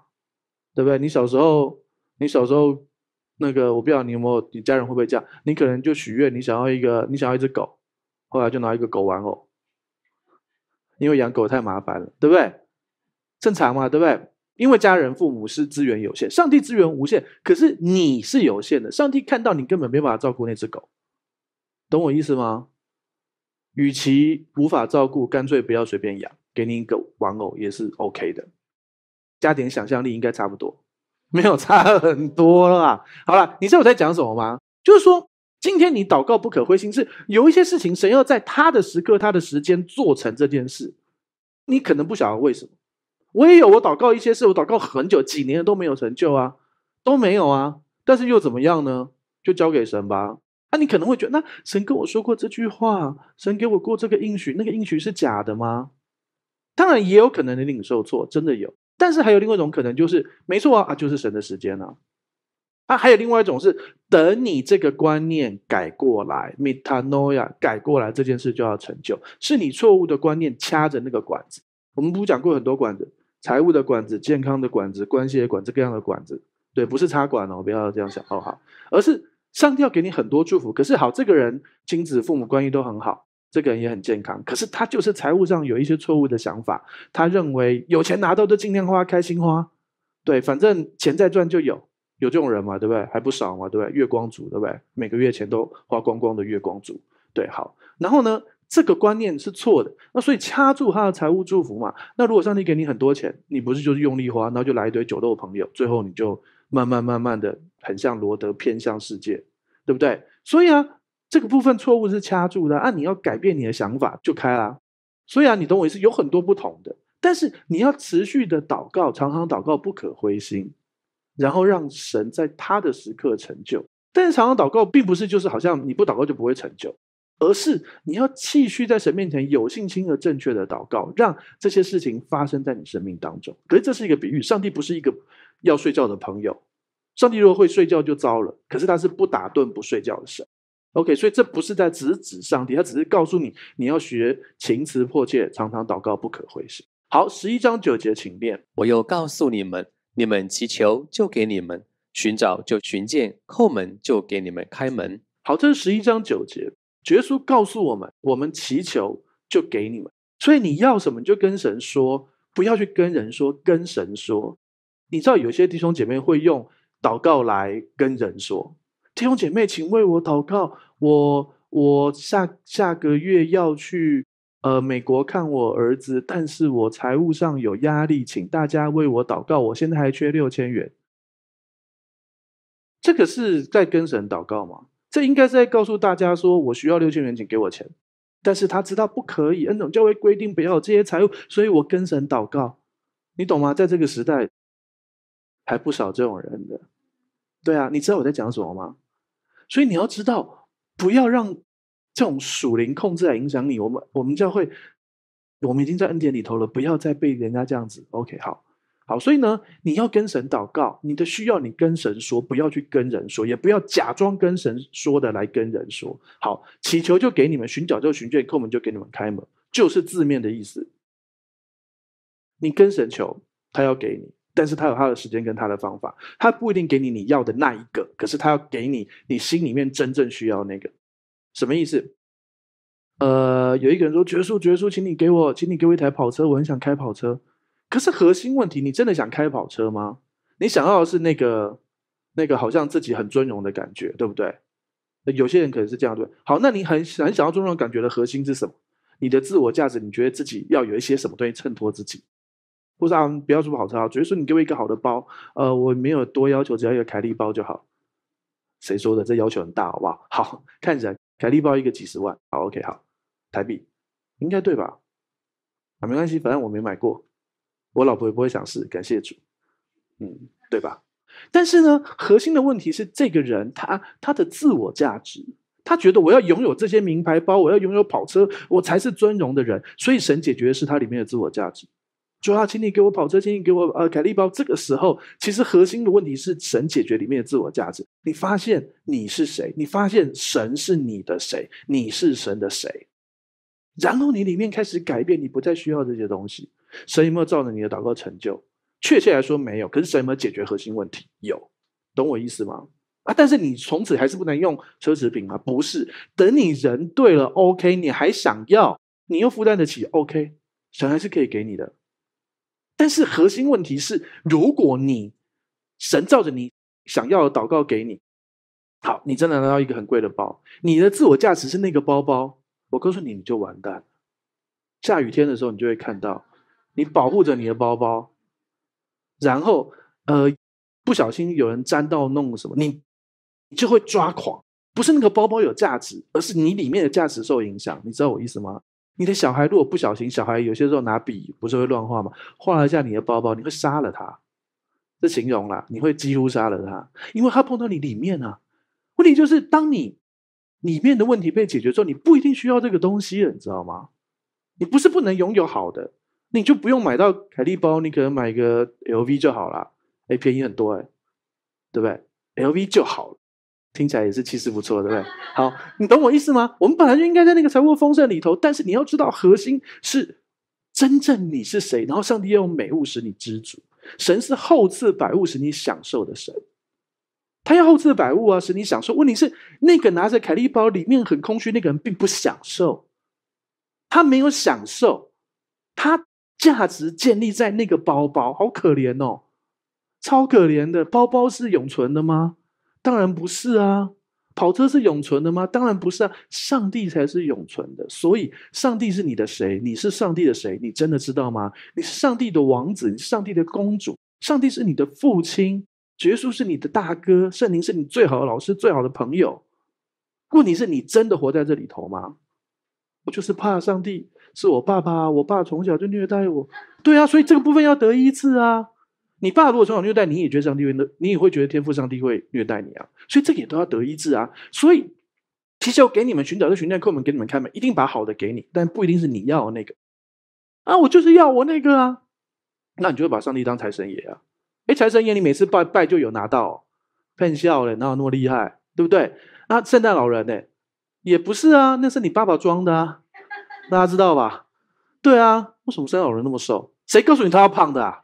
对不对？你小时候，你小时候，那个我不知道你有没有，你家人会不会这样？你可能就许愿，你想要一个，你想要一只狗，后来就拿一个狗玩偶，因为养狗太麻烦了，对不对？正常嘛，对不对？因为家人、父母是资源有限，上帝资源无限，可是你是有限的。上帝看到你根本没办法照顾那只狗，懂我意思吗？与其无法照顾，干脆不要随便养。给你一个玩偶也是 OK 的，加点想象力应该差不多，没有差很多啦。好了，你知道我在讲什么吗？就是说，今天你祷告不可灰心，是有一些事情神要在他的时刻、他的时间做成这件事。你可能不晓得为什么，我也有我祷告一些事，我祷告很久几年都没有成就啊，都没有啊。但是又怎么样呢？就交给神吧。啊，你可能会觉得，那神跟我说过这句话，神给我过这个应许，那个应许是假的吗？当然也有可能你领受错，真的有。但是还有另外一种可能，就是没错啊，就是神的时间啊啊！还有另外一种是等你这个观念改过来 m i t a n o i a 改过来，这件事就要成就。是你错误的观念掐着那个管子。我们不讲过很多管子，财务的管子、健康的管子、关系的管子、各样的管子。对，不是插管哦，不要这样想，哦，好，而是上帝要给你很多祝福。可是好，这个人亲子、父母关系都很好。这个人也很健康，可是他就是财务上有一些错误的想法。他认为有钱拿到就尽量花，开心花，对，反正钱在赚就有，有这种人嘛，对不对？还不少嘛，对不对？月光族，对不对？每个月钱都花光光的月光族，对，好。然后呢，这个观念是错的，那所以掐住他的财务祝福嘛。那如果上帝给你很多钱，你不是就是用力花，然后就来一堆酒肉朋友，最后你就慢慢慢慢的很像罗德偏向世界，对不对？所以啊。这个部分错误是掐住的，啊！你要改变你的想法就开啦，所以啊，你懂我意思，有很多不同的。但是你要持续的祷告，常常祷告，不可灰心，然后让神在他的时刻成就。但是常常祷告，并不是就是好像你不祷告就不会成就，而是你要继续在神面前有信心和正确的祷告，让这些事情发生在你生命当中。所以这是一个比喻，上帝不是一个要睡觉的朋友，上帝如果会睡觉就糟了。可是他是不打盹不睡觉的神。OK，所以这不是在指指上帝，他只是告诉你，你要学情词迫切，常常祷告，不可灰心。好，十一章九节，请念。我又告诉你们，你们祈求就给你们，寻找就寻见，叩门就给你们开门。好，这是十一章九节，耶稣告诉我们，我们祈求就给你们。所以你要什么就跟神说，不要去跟人说，跟神说。你知道有些弟兄姐妹会用祷告来跟人说。天兄姐妹，请为我祷告。我我下下个月要去呃美国看我儿子，但是我财务上有压力，请大家为我祷告。我现在还缺六千元，这个是在跟神祷告吗？这应该是在告诉大家说我需要六千元，请给我钱。但是他知道不可以，恩总教会规定不要这些财务，所以我跟神祷告，你懂吗？在这个时代，还不少这种人的。对啊，你知道我在讲什么吗？所以你要知道，不要让这种属灵控制来影响你。我们我们教会，我们已经在恩典里头了，不要再被人家这样子。OK，好，好。所以呢，你要跟神祷告，你的需要你跟神说，不要去跟人说，也不要假装跟神说的来跟人说。好，祈求就给你们寻找就寻见，叩门就给你们开门，就是字面的意思。你跟神求，他要给你。但是他有他的时间跟他的方法，他不一定给你你要的那一个，可是他要给你你心里面真正需要那个，什么意思？呃，有一个人说绝叔绝叔，请你给我，请你给我一台跑车，我很想开跑车。可是核心问题，你真的想开跑车吗？你想要的是那个那个好像自己很尊荣的感觉，对不对？有些人可能是这样对。好，那你很很想要尊荣感觉的核心是什么？你的自我价值，你觉得自己要有一些什么东西衬托自己？不是啊，不要什么好车，只是说你给我一个好的包，呃，我没有多要求，只要一个凯利包就好。谁说的？这要求很大，好不好？好看起来，凯利包一个几十万，好，OK，好，台币应该对吧？啊，没关系，反正我没买过，我老婆也不会想试，感谢主，嗯，对吧？但是呢，核心的问题是这个人他他的自我价值，他觉得我要拥有这些名牌包，我要拥有跑车，我才是尊荣的人，所以神解决的是他里面的自我价值。说要请你给我跑车，请你给我呃凯利包。这个时候，其实核心的问题是神解决里面的自我价值。你发现你是谁？你发现神是你的谁？你是神的谁？然后你里面开始改变，你不再需要这些东西。神有没有造成你的祷告成就？确切来说没有。可是神有没有解决核心问题？有，懂我意思吗？啊！但是你从此还是不能用奢侈品吗？不是。等你人对了，OK，你还想要，你又负担得起，OK，神还是可以给你的。但是核心问题是，如果你神照着你想要的祷告给你，好，你真的拿到一个很贵的包，你的自我价值是那个包包。我告诉你，你就完蛋。下雨天的时候，你就会看到，你保护着你的包包，然后呃，不小心有人沾到弄什么，你就会抓狂。不是那个包包有价值，而是你里面的价值受影响。你知道我意思吗？你的小孩如果不小心，小孩有些时候拿笔不是会乱画吗？画了一下你的包包，你会杀了他？这形容啦，你会几乎杀了他，因为他碰到你里面呢。问题就是，当你里面的问题被解决之后，你不一定需要这个东西了，你知道吗？你不是不能拥有好的，你就不用买到凯利包，你可能买个 LV 就好了，哎，便宜很多哎，对不对？LV 就好了。听起来也是气势不错，对不对？好，你懂我意思吗？我们本来就应该在那个财务丰盛里头，但是你要知道，核心是真正你是谁。然后上帝要用美物使你知足，神是厚赐百物使你享受的神。他要厚赐百物啊，使你享受。问题是，那个拿着凯利包里面很空虚，那个人并不享受，他没有享受，他价值建立在那个包包，好可怜哦，超可怜的包包是永存的吗？当然不是啊，跑车是永存的吗？当然不是啊，上帝才是永存的。所以，上帝是你的谁？你是上帝的谁？你真的知道吗？你是上帝的王子，你是上帝的公主。上帝是你的父亲，耶稣是你的大哥，圣灵是你最好的老师，最好的朋友。问题是，你真的活在这里头吗？我就是怕上帝是我爸爸，我爸从小就虐待我。对啊，所以这个部分要得一治啊。你爸如果从小虐待你，你也觉得上帝会，你也会觉得天赋上帝会虐待你啊，所以这个也都要得医治啊。所以，其实我给你们寻找的寻亮叩门，给你们开门，一定把好的给你，但不一定是你要的那个。啊，我就是要我那个啊，那你就会把上帝当财神爷啊。哎，财神爷你每次拜拜就有拿到，骗笑了，哪有那么厉害，对不对？啊，圣诞老人呢？也不是啊，那是你爸爸装的啊，大家知道吧？对啊，为什么圣诞老人那么瘦？谁告诉你他要胖的啊？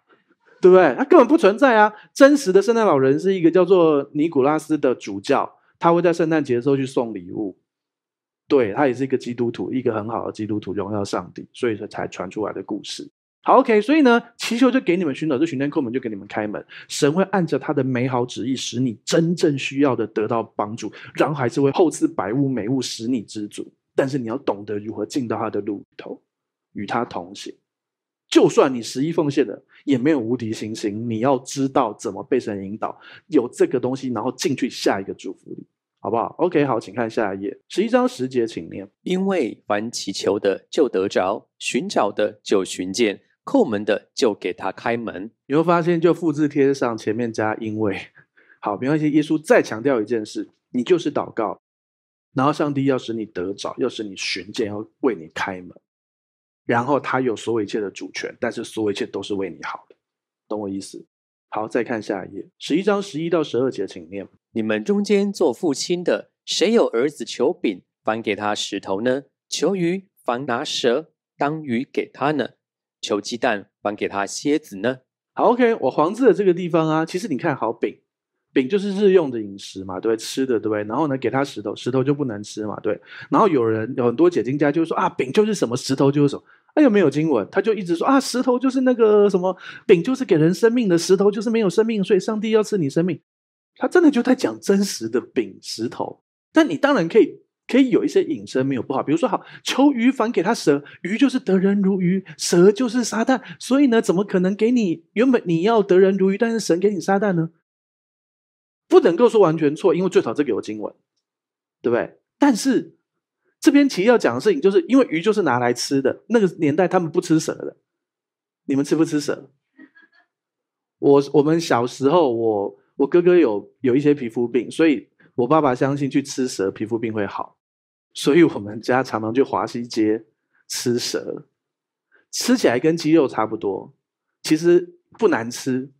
对不对？他根本不存在啊！真实的圣诞老人是一个叫做尼古拉斯的主教，他会在圣诞节的时候去送礼物。对他也是一个基督徒，一个很好的基督徒，荣耀上帝，所以说才传出来的故事。好，OK，所以呢，祈求就给你们寻找这寻天叩门，就给你们开门。神会按着他的美好旨意，使你真正需要的得到帮助，然后还是会厚赐百物美物，使你知足。但是你要懂得如何进到他的路里头，与他同行。就算你十一奉献的也没有无敌行星。你要知道怎么被神引导，有这个东西，然后进去下一个祝福里，好不好？OK，好，请看下一页，十一章十节，请念。因为凡祈求的就得着，寻找的就寻见，叩门的就给他开门。你会发现，就复制贴上前面加因为。好，没关系，耶稣再强调一件事，你就是祷告，然后上帝要使你得着，要使你寻见，要为你开门。然后他有所有一切的主权，但是所有一切都是为你好的，懂我意思？好，再看下一页，十一章十一到十二节，请念：你们中间做父亲的，谁有儿子求饼，还给他石头呢？求鱼，反拿蛇当鱼给他呢？求鸡蛋，还给他蝎子呢？好，OK，我黄字的这个地方啊，其实你看好饼。饼就是日用的饮食嘛，对吃的，对不对？然后呢，给他石头，石头就不能吃嘛，对。然后有人有很多解经家就说啊，饼就是什么，石头就是什么，哎呦，没有经文，他就一直说啊，石头就是那个什么，饼就是给人生命的，石头就是没有生命，所以上帝要吃你生命。他真的就在讲真实的饼石头。但你当然可以，可以有一些隐身没有不好，比如说好，求鱼反给他蛇，鱼就是得人如鱼，蛇就是撒旦，所以呢，怎么可能给你原本你要得人如鱼，但是神给你撒旦呢？不能够说完全错，因为最少这个有经文，对不对？但是这边其实要讲的事情，就是因为鱼就是拿来吃的，那个年代他们不吃蛇的。你们吃不吃蛇？我我们小时候，我我哥哥有有一些皮肤病，所以我爸爸相信去吃蛇皮肤病会好，所以我们家常常去华西街吃蛇，吃起来跟鸡肉差不多，其实不难吃。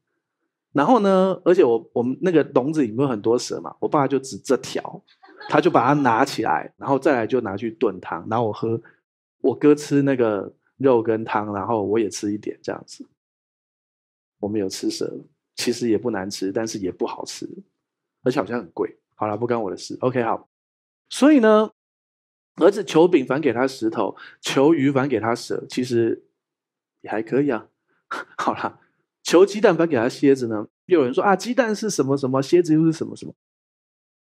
然后呢？而且我我们那个笼子里面很多蛇嘛，我爸就指这条，他就把它拿起来，然后再来就拿去炖汤，然后我喝，我哥吃那个肉跟汤，然后我也吃一点这样子。我们有吃蛇，其实也不难吃，但是也不好吃，而且好像很贵。好了，不干我的事。OK，好。所以呢，儿子求饼反给他石头，求鱼反给他蛇，其实也还可以啊。好了。求鸡蛋，反给他蝎子呢？又有人说啊，鸡蛋是什么什么，蝎子又是什么什么？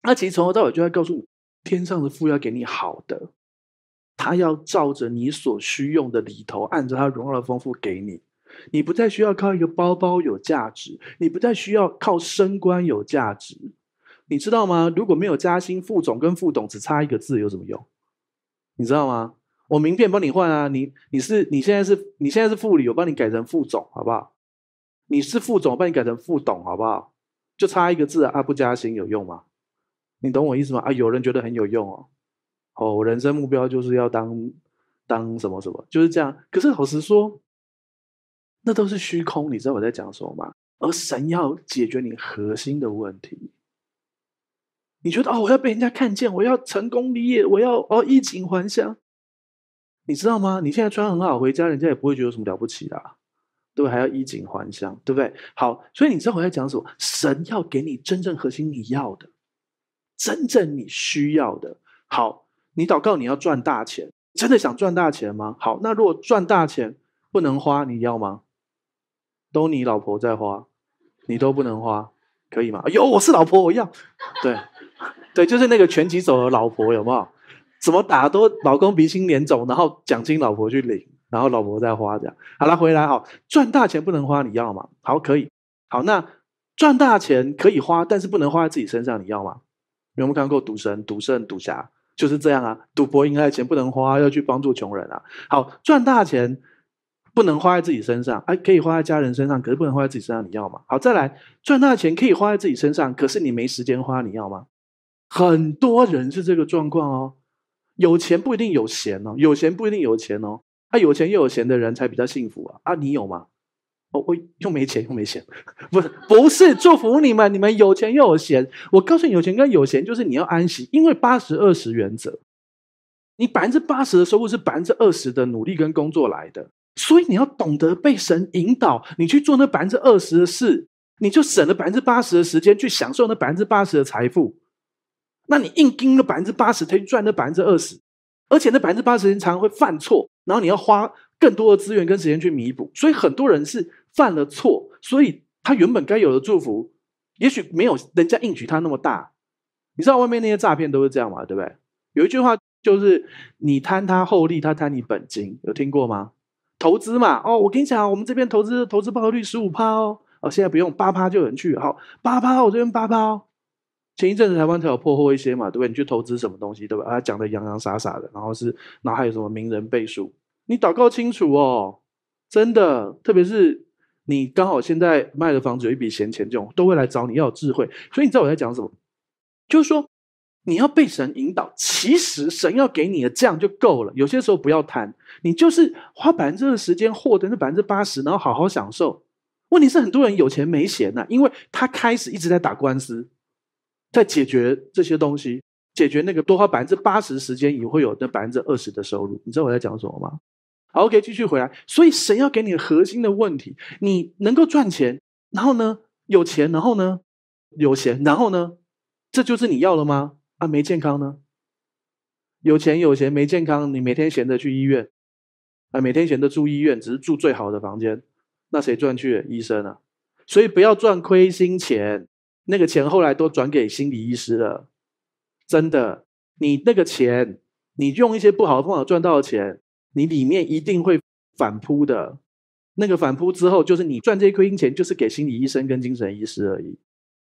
那其实从头到尾就在告诉：天上的父要给你好的，他要照着你所需用的里头，按着他荣耀的丰富给你。你不再需要靠一个包包有价值，你不再需要靠升官有价值，你知道吗？如果没有加薪，副总跟副总只差一个字有什么用？你知道吗？我名片帮你换啊，你你是你现在是你现在是副理，我帮你改成副总，好不好？你是副总，我把你改成副董好不好？就差一个字啊，不加薪有用吗？你懂我意思吗？啊，有人觉得很有用哦。哦，我人生目标就是要当当什么什么，就是这样。可是老实说，那都是虚空。你知道我在讲什么吗？而神要解决你核心的问题。你觉得哦，我要被人家看见，我要成功立业，我要哦衣锦还乡。你知道吗？你现在穿很好回家，人家也不会觉得有什么了不起的。对，还要衣锦还乡，对不对？好，所以你知道我在讲什么？神要给你真正核心你要的，真正你需要的。好，你祷告你要赚大钱，真的想赚大钱吗？好，那如果赚大钱不能花，你要吗？都你老婆在花，你都不能花，可以吗？有，我是老婆，我要。对，对，就是那个拳击手的老婆，有没有？怎么打都老公鼻青脸肿，然后奖金老婆去领。然后老婆再花这样好了，回来哈，赚大钱不能花，你要吗？好，可以。好，那赚大钱可以花，但是不能花在自己身上，你要吗？有没有看过赌神、赌圣、赌侠就是这样啊？赌博赢来的钱不能花，要去帮助穷人啊。好，赚大钱不能花在自己身上，哎，可以花在家人身上，可是不能花在自己身上，你要吗？好，再来，赚大钱可以花在自己身上，可是你没时间花，你要吗？很多人是这个状况哦，有钱不一定有闲哦，有闲不一定有钱哦。啊，有钱又有闲的人才比较幸福啊！啊，你有吗？哦，我又没钱又没钱，不是不是，祝福你们，你们有钱又有闲。我告诉你，有钱跟有闲就是你要安息，因为八十二十原则，你百分之八十的收入是百分之二十的努力跟工作来的，所以你要懂得被神引导，你去做那百分之二十的事，你就省了百分之八十的时间去享受那百分之八十的财富。那你硬盯了百分之八十，才去赚那百分之二十。而且那百分之八十时间，常常会犯错，然后你要花更多的资源跟时间去弥补。所以很多人是犯了错，所以他原本该有的祝福，也许没有人家应许他那么大。你知道外面那些诈骗都是这样嘛，对不对？有一句话就是你贪他厚利，他贪你本金，有听过吗？投资嘛，哦，我跟你讲，我们这边投资投资报酬率十五趴哦，哦，现在不用八趴就有人去，好，八趴我这边八趴哦。前一阵子台湾才有破获一些嘛，对对？你去投资什么东西，对吧？啊，讲的洋洋洒洒的，然后是然后还有什么名人背书，你祷告清楚哦，真的，特别是你刚好现在卖了房子有一笔闲钱，这种都会来找你要智慧。所以你知道我在讲什么，就是说你要被神引导，其实神要给你的这样就够了。有些时候不要贪，你就是花百分之二十时间获得那百分之八十，然后好好享受。问题是很多人有钱没闲呐，因为他开始一直在打官司。在解决这些东西，解决那个多花百分之八十时间，也会有那百分之二十的收入。你知道我在讲什么吗？OK，继续回来。所以，神要给你核心的问题：你能够赚钱，然后呢有钱，然后呢有钱，然后呢，这就是你要了吗？啊，没健康呢？有钱有钱没健康，你每天闲着去医院，啊，每天闲着住医院，只是住最好的房间，那谁赚去？医生啊！所以不要赚亏心钱。那个钱后来都转给心理医师了，真的，你那个钱，你用一些不好的方法赚到的钱，你里面一定会反扑的。那个反扑之后，就是你赚这些亏阴钱，就是给心理医生跟精神医师而已。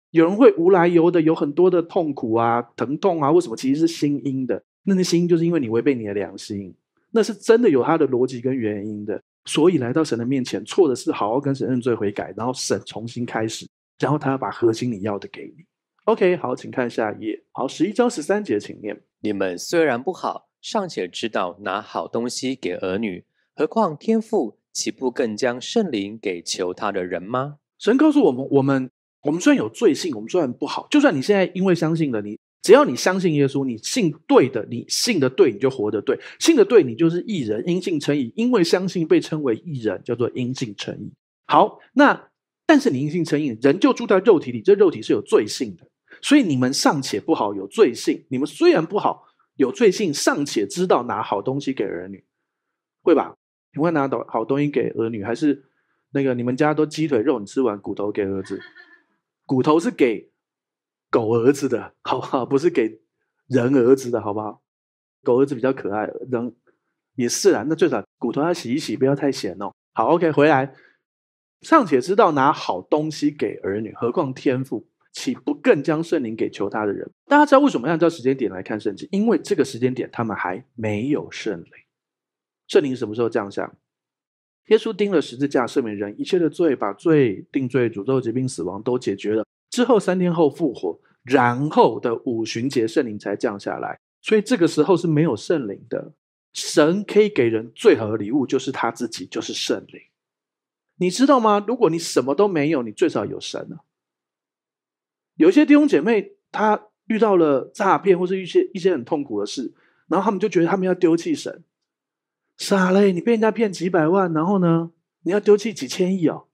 有人会无来由的有很多的痛苦啊、疼痛啊，为什么？其实是心阴的，那些心就是因为你违背你的良心，那是真的有他的逻辑跟原因的。所以来到神的面前，错的是好好跟神认罪悔改，然后神重新开始。然后他要把核心你要的给你。OK，好，请看下一页。好，十一章十三节，请念：你们虽然不好，尚且知道拿好东西给儿女，何况天父岂不更将圣灵给求他的人吗？神告诉我们：我们，我们虽然有罪性，我们虽然不好，就算你现在因为相信了你，只要你相信耶稣，你信对的，你信的对，你就活得对；信的对，你就是义人，因信称义。因为相信被称为义人，叫做因信称义。好，那。但是你硬性成瘾，人就住在肉体里，这肉体是有罪性的。所以你们尚且不好有罪性，你们虽然不好有罪性，尚且知道拿好东西给儿女，会吧？你会拿好东西给儿女，还是那个你们家都鸡腿肉，你吃完骨头给儿子？骨头是给狗儿子的，好不好？不是给人儿子的，好不好？狗儿子比较可爱，人也是啊。那最少骨头要洗一洗，不要太咸哦。好，OK，回来。尚且知道拿好东西给儿女，何况天赋岂不更将圣灵给求他的人？大家知道为什么要照时间点来看圣经？因为这个时间点他们还没有圣灵。圣灵什么时候降下？耶稣钉了十字架赦免人一切的罪，把罪定罪、诅咒、疾病、死亡都解决了之后，三天后复活，然后的五旬节圣灵才降下来。所以这个时候是没有圣灵的。神可以给人最好的礼物就是他自己，就是圣灵。你知道吗？如果你什么都没有，你最少有神了。有些弟兄姐妹，他遇到了诈骗，或者一些一些很痛苦的事，然后他们就觉得他们要丢弃神。傻嘞！你被人家骗几百万，然后呢，你要丢弃几千亿哦？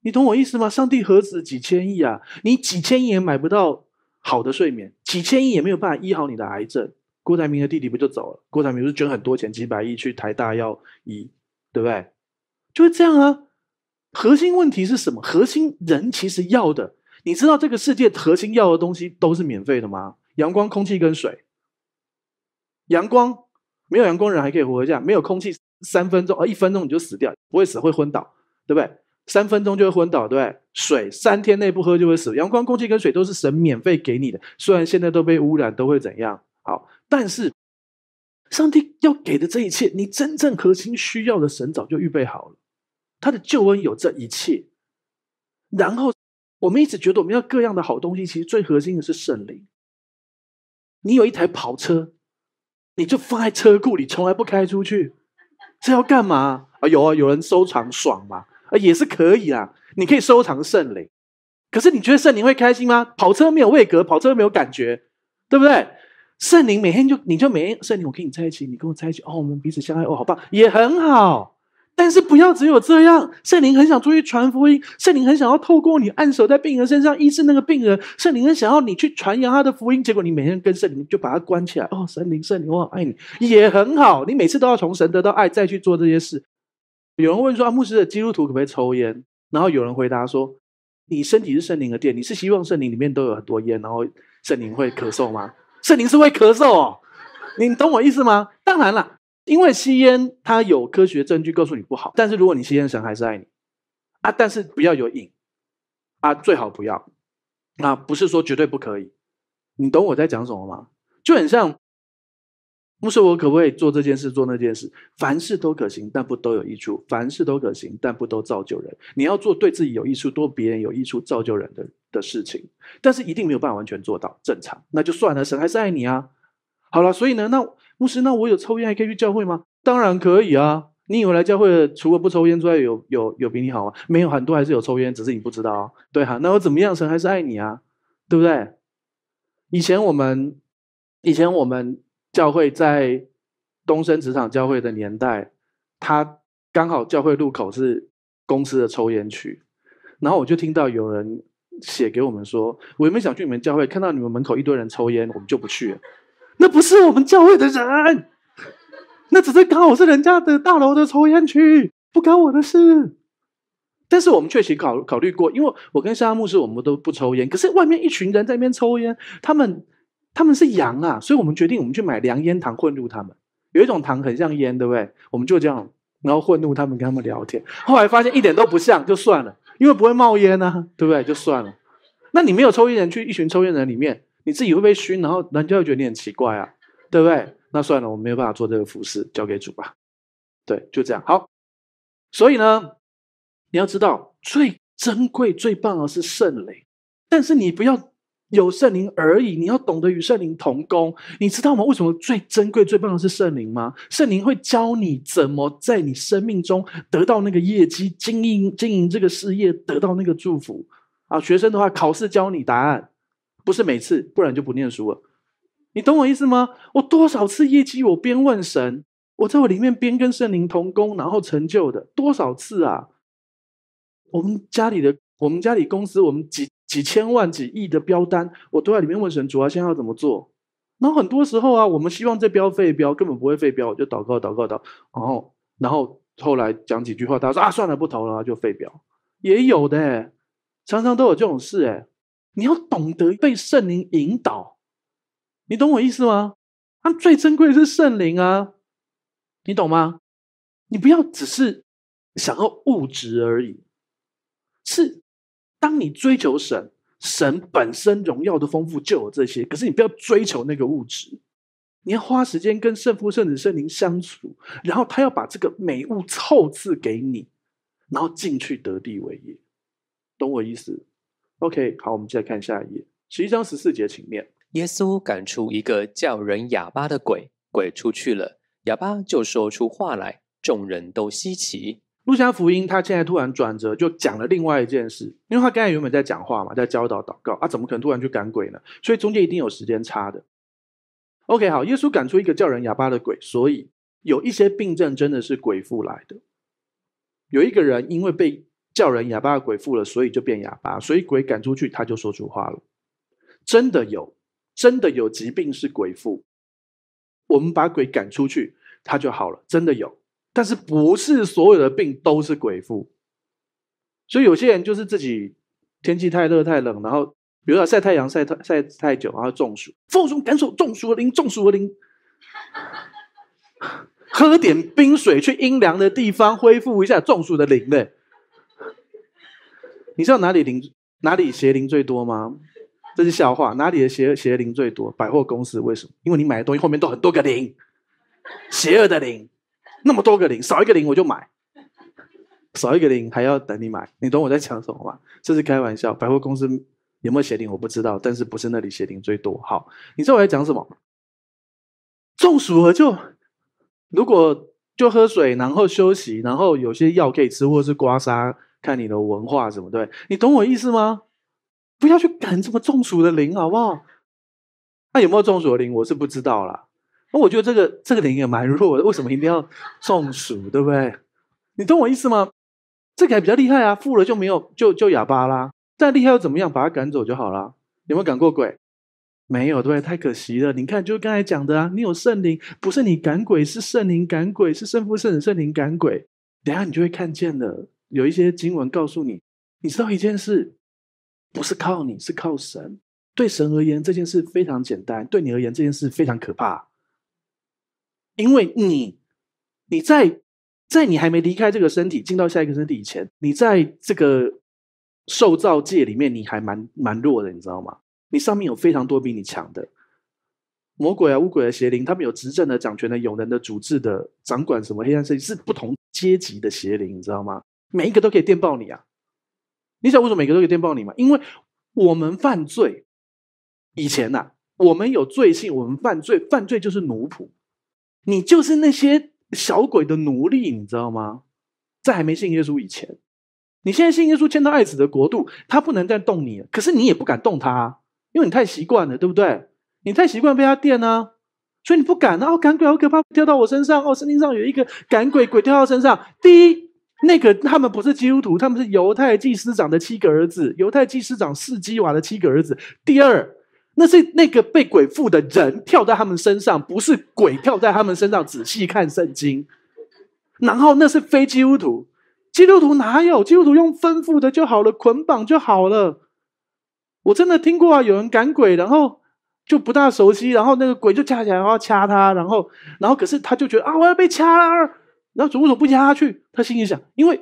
你懂我意思吗？上帝何止几千亿啊？你几千亿也买不到好的睡眠，几千亿也没有办法医好你的癌症。郭台铭的弟弟不就走了？郭台铭不是捐很多钱，几百亿去台大要医，对不对？就会这样啊！核心问题是什么？核心人其实要的，你知道这个世界核心要的东西都是免费的吗？阳光、空气跟水。阳光没有阳光，人还可以活下没有空气，三分钟哦，一分钟你就死掉，不会死会昏倒，对不对？三分钟就会昏倒，对不对？水三天内不喝就会死。阳光、空气跟水都是神免费给你的，虽然现在都被污染，都会怎样？好，但是上帝要给的这一切，你真正核心需要的，神早就预备好了。他的救恩有这一切，然后我们一直觉得我们要各样的好东西，其实最核心的是圣灵。你有一台跑车，你就放在车库里，从来不开出去，这要干嘛？啊，有啊，有人收藏爽嘛？啊，也是可以啊，你可以收藏圣灵。可是你觉得圣灵会开心吗？跑车没有位格，跑车没有感觉，对不对？圣灵每天就你就每天圣灵，我跟你在一起，你跟我在一起，哦，我们彼此相爱，哦，好棒，也很好。但是不要只有这样，圣灵很想出去传福音，圣灵很想要透过你按手在病人身上医治那个病人，圣灵很想要你去传扬他的福音。结果你每天跟圣灵就把他关起来哦，神灵，圣灵，我好爱你也很好。你每次都要从神得到爱，再去做这些事。有人问说啊，牧师的基督徒可不可以抽烟？然后有人回答说，你身体是圣灵的殿，你是希望圣灵里面都有很多烟，然后圣灵会咳嗽吗？圣灵是会咳嗽哦，你懂我意思吗？当然了。因为吸烟，它有科学证据告诉你不好，但是如果你吸烟，神还是爱你啊。但是不要有瘾啊，最好不要啊。不是说绝对不可以，你懂我在讲什么吗？就很像，不是我可不可以做这件事，做那件事？凡事都可行，但不都有益处；凡事都可行，但不都造就人。你要做对自己有益处、多别人有益处、造就人的的事情，但是一定没有办法完全做到，正常，那就算了，神还是爱你啊。好了，所以呢，那。牧师，那我有抽烟还可以去教会吗？当然可以啊！你以为来教会除了不抽烟之外，有有有比你好吗？没有，很多还是有抽烟，只是你不知道。对哈，那我怎么样？神还是爱你啊，对不对？以前我们，以前我们教会在东升职场教会的年代，他刚好教会路口是公司的抽烟区，然后我就听到有人写给我们说：“我们想去你们教会，看到你们门口一堆人抽烟，我们就不去。”那不是我们教会的人，那只是刚好是人家的大楼的抽烟区，不关我的事。但是我们确实考考虑过，因为我跟沙阿牧师我们都不抽烟，可是外面一群人在那边抽烟，他们他们是羊啊，所以我们决定我们去买凉烟糖混入他们。有一种糖很像烟，对不对？我们就这样，然后混入他们跟他们聊天。后来发现一点都不像，就算了，因为不会冒烟呢，对不对？就算了。那你没有抽烟人去一群抽烟人里面？你自己会被熏，然后人家会觉得你很奇怪啊，对不对？那算了，我没有办法做这个服饰，交给主吧。对，就这样。好，所以呢，你要知道，最珍贵、最棒的是圣灵，但是你不要有圣灵而已，你要懂得与圣灵同工。你知道吗？为什么最珍贵、最棒的是圣灵吗？圣灵会教你怎么在你生命中得到那个业绩，经营经营这个事业，得到那个祝福啊。学生的话，考试教你答案。不是每次，不然就不念书了。你懂我意思吗？我多少次夜祭，我边问神，我在我里面边跟圣灵同工，然后成就的多少次啊？我们家里的，我们家里公司，我们几几千万、几亿的标单，我都在里面问神，主要在要怎么做？然后很多时候啊，我们希望这标废标，根本不会废标，我就祷告祷告祷，然后然后后来讲几句话，他说啊，算了，不投了，就废标。也有的，常常都有这种事，哎。你要懂得被圣灵引导，你懂我意思吗？他最珍贵的是圣灵啊，你懂吗？你不要只是想要物质而已，是当你追求神，神本身荣耀的丰富就有这些。可是你不要追求那个物质，你要花时间跟圣父、圣子、圣灵相处，然后他要把这个美物凑赐给你，然后进去得地为业，懂我意思？OK，好，我们再着看下一页，十一章十四节，请念。耶稣赶出一个叫人哑巴的鬼，鬼出去了，哑巴就说出话来，众人都稀奇。路加福音他现在突然转折，就讲了另外一件事，因为他刚才原本在讲话嘛，在教导、祷告啊，怎么可能突然去赶鬼呢？所以中间一定有时间差的。OK，好，耶稣赶出一个叫人哑巴的鬼，所以有一些病症真的是鬼附来的。有一个人因为被。叫人哑巴的鬼附了，所以就变哑巴，所以鬼赶出去，他就说出话了。真的有，真的有疾病是鬼附，我们把鬼赶出去，他就好了。真的有，但是不是所有的病都是鬼附，所以有些人就是自己天气太热、太冷，然后比如说晒太阳晒太晒太久，然后中暑，放松感受中暑的灵，中暑的灵，喝点冰水，去阴凉的地方恢复一下中暑的灵嘞。你知道哪里灵哪里邪灵最多吗？这是笑话。哪里的邪邪灵最多？百货公司为什么？因为你买的东西后面都很多个零，邪恶的零，那么多个零，少一个零我就买，少一个零还要等你买。你懂我在讲什么吗？这是开玩笑。百货公司有没有邪灵我不知道，但是不是那里邪灵最多。好，你知道我在讲什么？中暑了就，如果就喝水，然后休息，然后有些药可以吃，或者是刮痧。看你的文化怎么对，你懂我意思吗？不要去赶这么中暑的灵，好不好？那有没有中暑的灵，我是不知道啦。那我觉得这个这个灵也蛮弱的，为什么一定要中暑？对不对？你懂我意思吗？这个还比较厉害啊，富了就没有就就哑巴啦。再厉害又怎么样？把他赶走就好啦。有没有赶过鬼？没有，对，太可惜了。你看，就刚才讲的啊，你有圣灵，不是你赶鬼，是圣灵赶鬼，是圣父、圣子、圣灵赶鬼。等下你就会看见的。有一些经文告诉你，你知道一件事，不是靠你是靠神。对神而言，这件事非常简单；对你而言，这件事非常可怕。因为你，你在在你还没离开这个身体，进到下一个身体以前，你在这个受造界里面，你还蛮蛮弱的，你知道吗？你上面有非常多比你强的魔鬼啊、乌鬼啊、邪灵，他们有执政的、掌权的、有能的、主治的、掌管什么黑暗世界，是不同阶级的邪灵，你知道吗？每一个都可以电爆你啊！你想为什么每个都可以电爆你吗？因为我们犯罪以前呐，我们有罪性，我们犯罪，犯罪就是奴仆，你就是那些小鬼的奴隶，你知道吗？在还没信耶稣以前，你现在信耶稣，迁到爱子的国度，他不能再动你，可是你也不敢动他，因为你太习惯了，对不对？你太习惯被他电啊，所以你不敢啊！赶鬼好可怕，跳到我身上哦，圣经上有一个赶鬼，鬼跳到身上，第一。那个他们不是基督徒，他们是犹太祭司长的七个儿子，犹太祭司长是基瓦的七个儿子。第二，那是那个被鬼附的人跳在他们身上，不是鬼跳在他们身上。仔细看圣经，然后那是非基督徒，基督徒哪有？基督徒用吩咐的就好了，捆绑就好了。我真的听过啊，有人赶鬼，然后就不大熟悉，然后那个鬼就架起来后掐他，然后，然后可是他就觉得啊，我要被掐了。那怎么不掐下去？他心里想，因为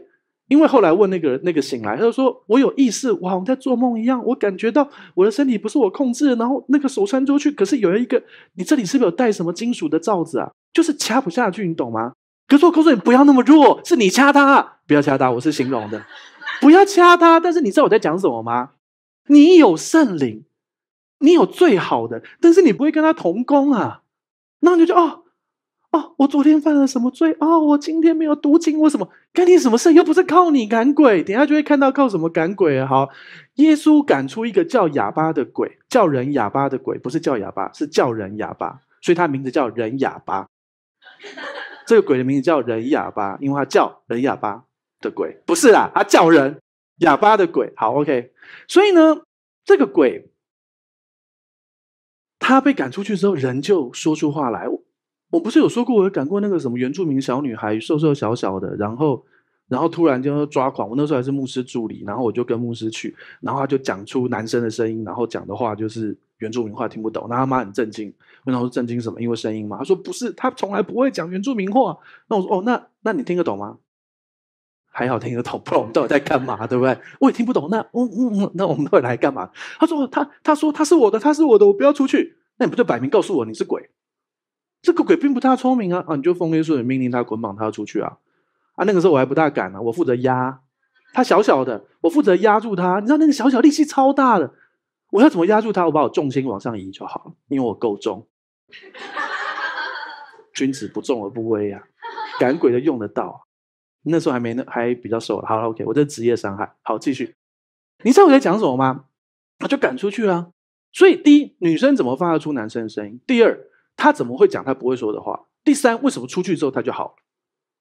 因为后来问那个那个醒来，他就说：“我有意识，我好像在做梦一样，我感觉到我的身体不是我控制。”然后那个手伸出去，可是有一个，你这里是不是有带什么金属的罩子啊？就是掐不下去，你懂吗？是我告诉你不要那么弱，是你掐他，不要掐他，我是形容的，不要掐他。但是你知道我在讲什么吗？你有圣灵，你有最好的，但是你不会跟他同工啊。那你就哦。哦，我昨天犯了什么罪？哦，我今天没有读经，我什么？干你什么事？又不是靠你赶鬼，等下就会看到靠什么赶鬼。好，耶稣赶出一个叫哑巴的鬼，叫人哑巴的鬼，不是叫哑巴，是叫人哑巴，所以他名字叫人哑巴。这个鬼的名字叫人哑巴，因为他叫人哑巴的鬼，不是啦，他叫人哑巴的鬼。好，OK，所以呢，这个鬼他被赶出去之后，人就说出话来。我不是有说过，我赶过那个什么原住民小女孩，瘦瘦小小的，然后，然后突然就要抓狂。我那时候还是牧师助理，然后我就跟牧师去，然后他就讲出男生的声音，然后讲的话就是原住民话听不懂。那他妈很震惊，问他说震惊什么？因为声音嘛。他说不是，他从来不会讲原住民话。那我说哦，那那你听得懂吗？还好听得懂，不然我们到底在干嘛？对不对？我也听不懂。那嗯嗯嗯，那我们到底来干嘛？他说他他说他是我的，他是我的，我不要出去。那你不就摆明告诉我你是鬼？这个鬼并不大聪明啊啊！你就封印术，的命令他捆绑他出去啊啊！那个时候我还不大敢呢，我负责压他小小的，我负责压住他。你知道那个小小力气超大的，我要怎么压住他？我把我重心往上移就好了，因为我够重。君子不重而不威啊，赶鬼的用得到。那时候还没那还比较瘦，好了 OK，我这职业伤害好继续。你知道我在讲什么吗？他就赶出去了。所以第一，女生怎么发得出男生的声音？第二。他怎么会讲他不会说的话？第三，为什么出去之后他就好了？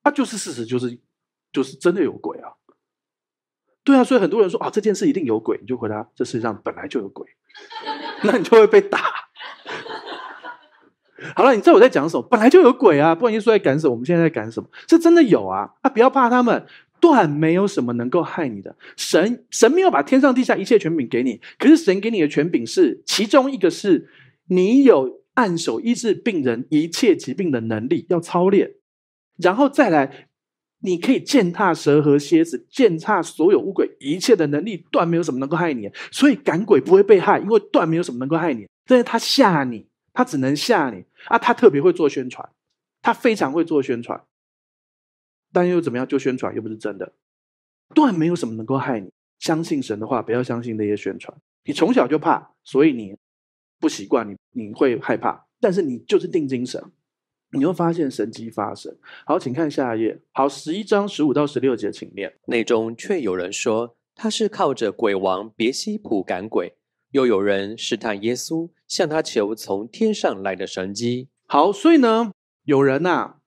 他就是事实，就是，就是真的有鬼啊！对啊，所以很多人说啊，这件事一定有鬼。你就回答：这世界上本来就有鬼，那你就会被打。好了，你知道我在讲什么？本来就有鬼啊！不管你说在赶什么？我们现在在赶什么？是真的有啊！啊，不要怕他们，断没有什么能够害你的。神神没有把天上地下一切权柄给你，可是神给你的权柄是其中一个，是你有。暗手医治病人一切疾病的能力要操练，然后再来，你可以践踏蛇和蝎子，践踏所有乌鬼一切的能力，断没有什么能够害你。所以赶鬼不会被害，因为断没有什么能够害你。但是他吓你，他只能吓你啊！他特别会做宣传，他非常会做宣传，但又怎么样？就宣传又不是真的，断没有什么能够害你。相信神的话，不要相信那些宣传。你从小就怕，所以你。不习惯，你你会害怕，但是你就是定精神，你会发现神机发生。好，请看下一页。好，十一章十五到十六节，请念。内中却有人说他是靠着鬼王别西卜赶鬼，又有人试探耶稣，向他求从天上来的神机。好，所以呢，有人呐。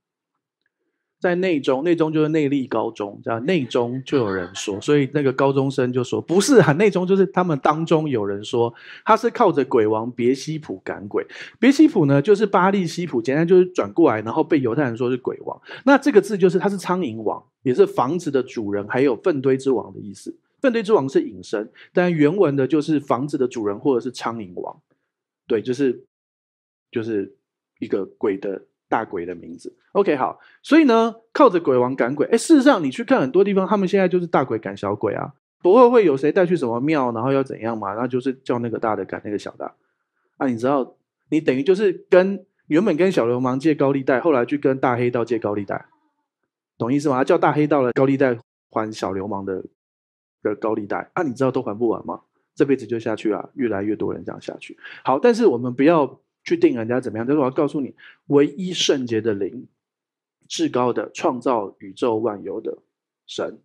在内中，内中就是内力高中，这样内中就有人说，所以那个高中生就说不是啊，内中就是他们当中有人说他是靠着鬼王别西卜赶鬼，别西卜呢就是巴利西卜，简单就是转过来，然后被犹太人说是鬼王。那这个字就是他是苍蝇王，也是房子的主人，还有粪堆之王的意思。粪堆之王是隐身，但原文的就是房子的主人或者是苍蝇王，对，就是就是一个鬼的。大鬼的名字，OK，好，所以呢，靠着鬼王赶鬼，哎，事实上你去看很多地方，他们现在就是大鬼赶小鬼啊，不会会有谁带去什么庙，然后要怎样嘛，然后就是叫那个大的赶那个小的，啊，你知道，你等于就是跟原本跟小流氓借高利贷，后来去跟大黑道借高利贷，懂意思吗？他叫大黑道的高利贷还小流氓的的高利贷，啊，你知道都还不完吗？这辈子就下去啊，越来越多人这样下去，好，但是我们不要。去定人家怎么样？但是我要告诉你，唯一圣洁的灵，至高的创造宇宙万有的神，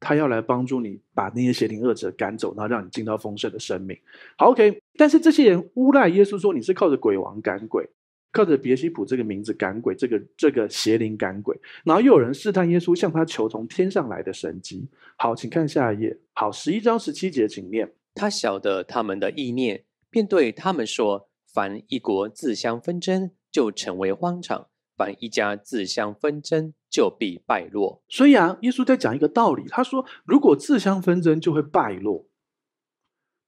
他要来帮助你把那些邪灵恶者赶走，然后让你进到丰盛的生命。好，OK。但是这些人诬赖耶稣说你是靠着鬼王赶鬼，靠着别西卜这个名字赶鬼，这个这个邪灵赶鬼。然后又有人试探耶稣，向他求从天上来的神迹。好，请看下一页。好，十一章十七节，请念。他晓得他们的意念，便对他们说。凡一国自相纷争，就成为荒场；凡一家自相纷争，就必败落。所以啊，耶稣在讲一个道理，他说：“如果自相纷争，就会败落。”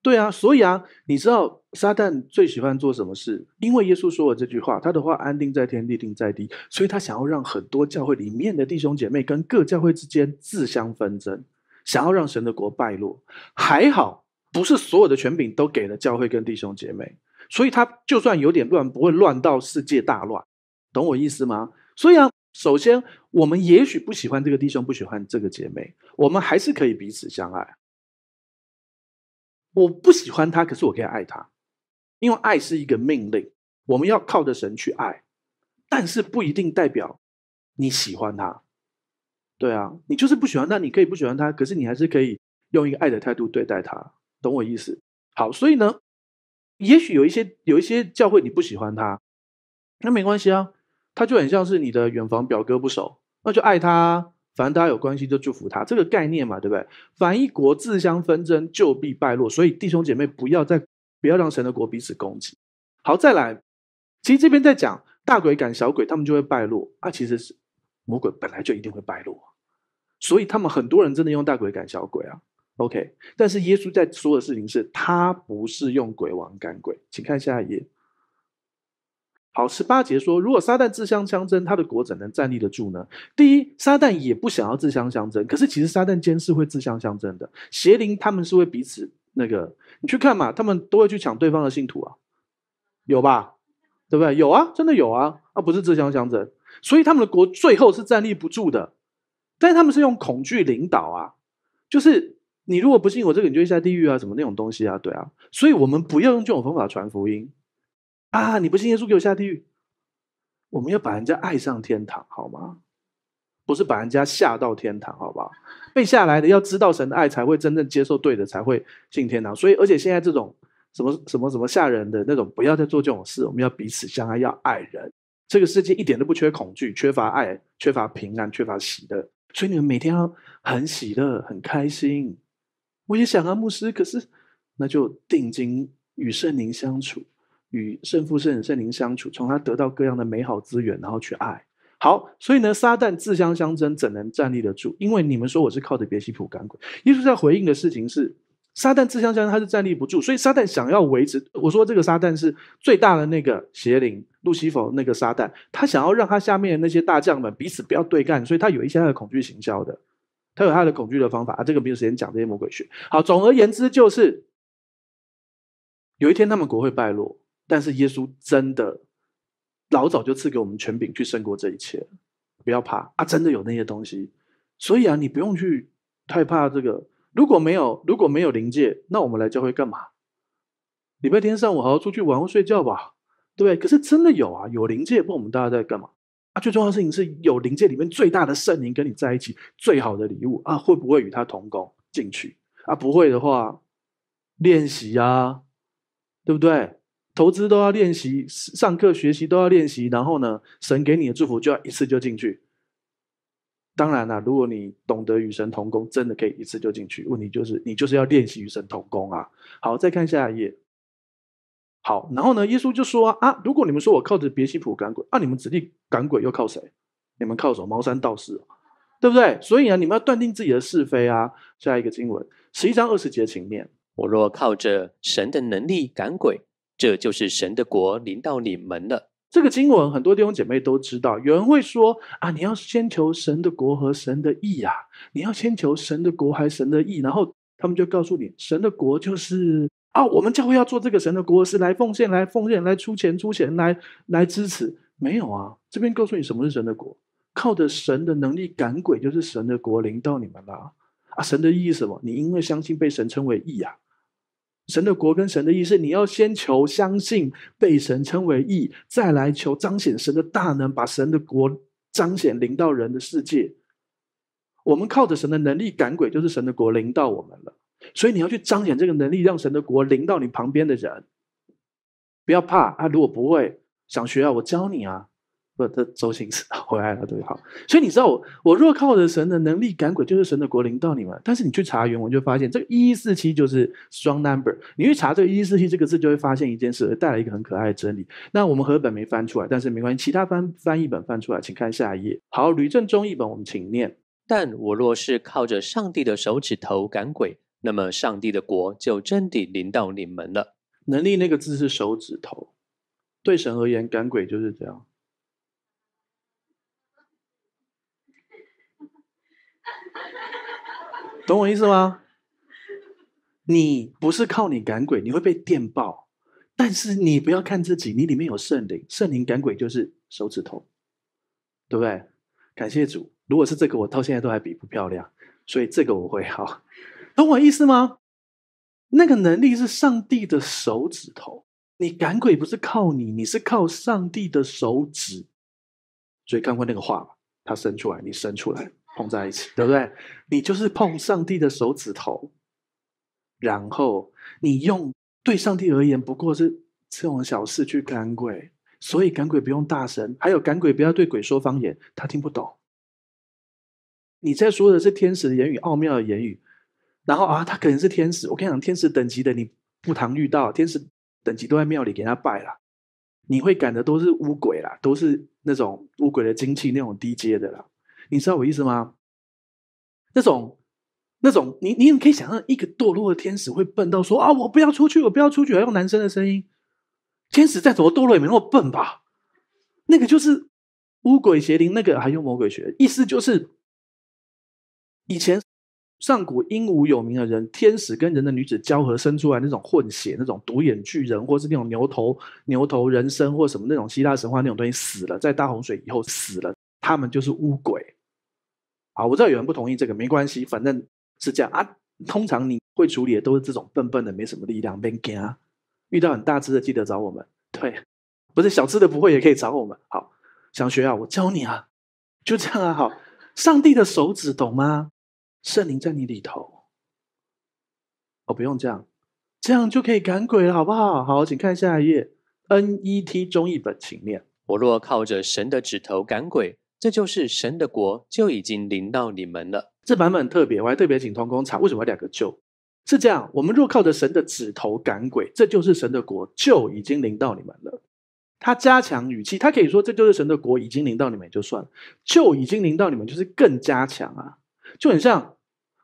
对啊，所以啊，你知道撒旦最喜欢做什么事？因为耶稣说了这句话，他的话安定在天，地定在地，所以他想要让很多教会里面的弟兄姐妹跟各教会之间自相纷争，想要让神的国败落。还好，不是所有的权柄都给了教会跟弟兄姐妹。所以他就算有点乱，不会乱到世界大乱，懂我意思吗？所以啊，首先我们也许不喜欢这个弟兄，不喜欢这个姐妹，我们还是可以彼此相爱。我不喜欢他，可是我可以爱他，因为爱是一个命令，我们要靠着神去爱，但是不一定代表你喜欢他。对啊，你就是不喜欢他，你可以不喜欢他，可是你还是可以用一个爱的态度对待他，懂我意思？好，所以呢。也许有一些有一些教会你不喜欢他，那没关系啊，他就很像是你的远房表哥不熟，那就爱他，反正大家有关系就祝福他，这个概念嘛，对不对？凡一国自相纷争，就必败落，所以弟兄姐妹不要再不要让神的国彼此攻击。好，再来，其实这边在讲大鬼赶小鬼，他们就会败落啊。其实是魔鬼本来就一定会败落，所以他们很多人真的用大鬼赶小鬼啊。OK，但是耶稣在说的事情是，他不是用鬼王赶鬼。请看下一页。好，十八节说，如果撒旦自相相争，他的国怎能站立得住呢？第一，撒旦也不想要自相相争，可是其实撒旦间是会自相相争的。邪灵他们是会彼此那个，你去看嘛，他们都会去抢对方的信徒啊，有吧？对不对？有啊，真的有啊，啊不是自相相争，所以他们的国最后是站立不住的。但是他们是用恐惧领导啊，就是。你如果不信我这个，你就下地狱啊？什么那种东西啊？对啊，所以我们不要用这种方法传福音啊！你不信耶稣，给我下地狱。我们要把人家爱上天堂，好吗？不是把人家下到天堂，好不好？被下来的，要知道神的爱，才会真正接受，对的，才会信天堂。所以，而且现在这种什么什么什么吓人的那种，不要再做这种事。我们要彼此相爱，要爱人。这个世界一点都不缺恐惧，缺乏爱，缺乏平安，缺乏喜乐。所以你们每天要很喜乐，很开心。我也想啊，牧师，可是那就定睛与圣灵相处，与圣父、圣子、圣灵相处，从他得到各样的美好资源，然后去爱好。所以呢，撒旦自相相争，怎能站立得住？因为你们说我是靠着别西卜敢鬼，耶稣在回应的事情是，撒旦自相相争，他是站立不住。所以撒旦想要维持，我说这个撒旦是最大的那个邪灵，路西弗那个撒旦，他想要让他下面那些大将们彼此不要对干，所以他有一些他的恐惧行销的。他有他的恐惧的方法啊，这个没有时间讲这些魔鬼学。好，总而言之就是，有一天他们国会败落，但是耶稣真的老早就赐给我们权柄去胜过这一切，不要怕啊！真的有那些东西，所以啊，你不用去太怕这个。如果没有，如果没有灵界，那我们来教会干嘛？礼拜天上午好好出去玩或睡觉吧，对不对？可是真的有啊，有灵界，不然我们大家在干嘛？啊，最重要的事情是有灵界里面最大的圣灵跟你在一起，最好的礼物啊，会不会与他同工进去？啊，不会的话，练习啊，对不对？投资都要练习，上课学习都要练习。然后呢，神给你的祝福就要一次就进去。当然了，如果你懂得与神同工，真的可以一次就进去。问题就是，你就是要练习与神同工啊。好，再看下一页。好，然后呢？耶稣就说啊，如果你们说我靠着别西卜赶鬼，啊，你们子弟赶鬼又靠谁？你们靠什么？茅山道士啊，对不对？所以啊，你们要断定自己的是非啊。下一个经文，十一章二十节情面，我若靠着神的能力赶鬼，这就是神的国临到你们了。这个经文很多弟兄姐妹都知道。有人会说啊，你要先求神的国和神的义啊，你要先求神的国还神的义，然后他们就告诉你，神的国就是。啊，我们教会要做这个神的国，是来奉献、来奉献、来出钱、出钱，来来支持。没有啊，这边告诉你什么是神的国，靠着神的能力赶鬼，就是神的国临到你们了。啊，神的意义是什么？你因为相信被神称为义啊。神的国跟神的意是，你要先求相信被神称为义，再来求彰显神的大能，把神的国彰显临到人的世界。我们靠着神的能力赶鬼，就是神的国临到我们了。所以你要去彰显这个能力，让神的国临到你旁边的人。不要怕啊！如果不会，想学啊，我教你啊。不，这周星驰回来了，对好。所以你知道，我我若靠着神的能力赶鬼，就是神的国临到你们。但是你去查原文，就发现这个一一四七就是 strong number。你去查这个一一四七这个字，就会发现一件事，带来一个很可爱的真理。那我们和本没翻出来，但是没关系，其他翻翻译本翻出来，请看下一页。好，吕正中译本，我们请念。但我若是靠着上帝的手指头赶鬼。那么上帝的国就真的临到你们了。能力那个字是手指头，对神而言赶鬼就是这样，懂我意思吗？你不是靠你赶鬼，你会被电爆。但是你不要看自己，你里面有圣灵，圣灵赶鬼就是手指头，对不对？感谢主，如果是这个，我到现在都还比不漂亮，所以这个我会 好。懂我意思吗？那个能力是上帝的手指头，你赶鬼不是靠你，你是靠上帝的手指。所以看过那个画吧，他伸出来，你伸出来，碰在一起，对不对？你就是碰上帝的手指头，然后你用对上帝而言不过是这种小事去赶鬼，所以赶鬼不用大声，还有赶鬼不要对鬼说方言，他听不懂。你在说的是天使的言语，奥妙的言语。然后啊，他可能是天使。我跟你讲，天使等级的你不常遇到，天使等级都在庙里给他拜了。你会赶的都是乌鬼啦，都是那种乌鬼的精气，那种低阶的啦。你知道我意思吗？那种、那种，你你怎可以想象一个堕落的天使会笨到说啊，我不要出去，我不要出去，还用男生的声音？天使再怎么堕落也没那么笨吧？那个就是乌鬼邪灵，那个还用魔鬼学？意思就是以前。上古英武有名的人，天使跟人的女子交合生出来那种混血，那种独眼巨人，或是那种牛头牛头人身，或什么那种希腊神话那种东西死了，在大洪水以后死了，他们就是乌鬼。好，我知道有人不同意这个，没关系，反正是这样啊。通常你会处理的都是这种笨笨的，没什么力量，别惊啊！遇到很大只的，记得找我们。对，不是小只的不会也可以找我们。好，想学啊，我教你啊，就这样啊。好，上帝的手指，懂吗？圣灵在你里头，哦，不用这样，这样就可以赶鬼了，好不好？好，请看下一页。N E T 中译本，请念：我若靠着神的指头赶鬼，这就是神的国，就已经临到你们了。这版本特别，我还特别请通工查，为什么两个“就”？是这样，我们若靠着神的指头赶鬼，这就是神的国，就已经临到你们了。他加强语气，他可以说：“这就是神的国，已经临到你们就算了。”“就已经临到你们”就是更加强啊，就很像。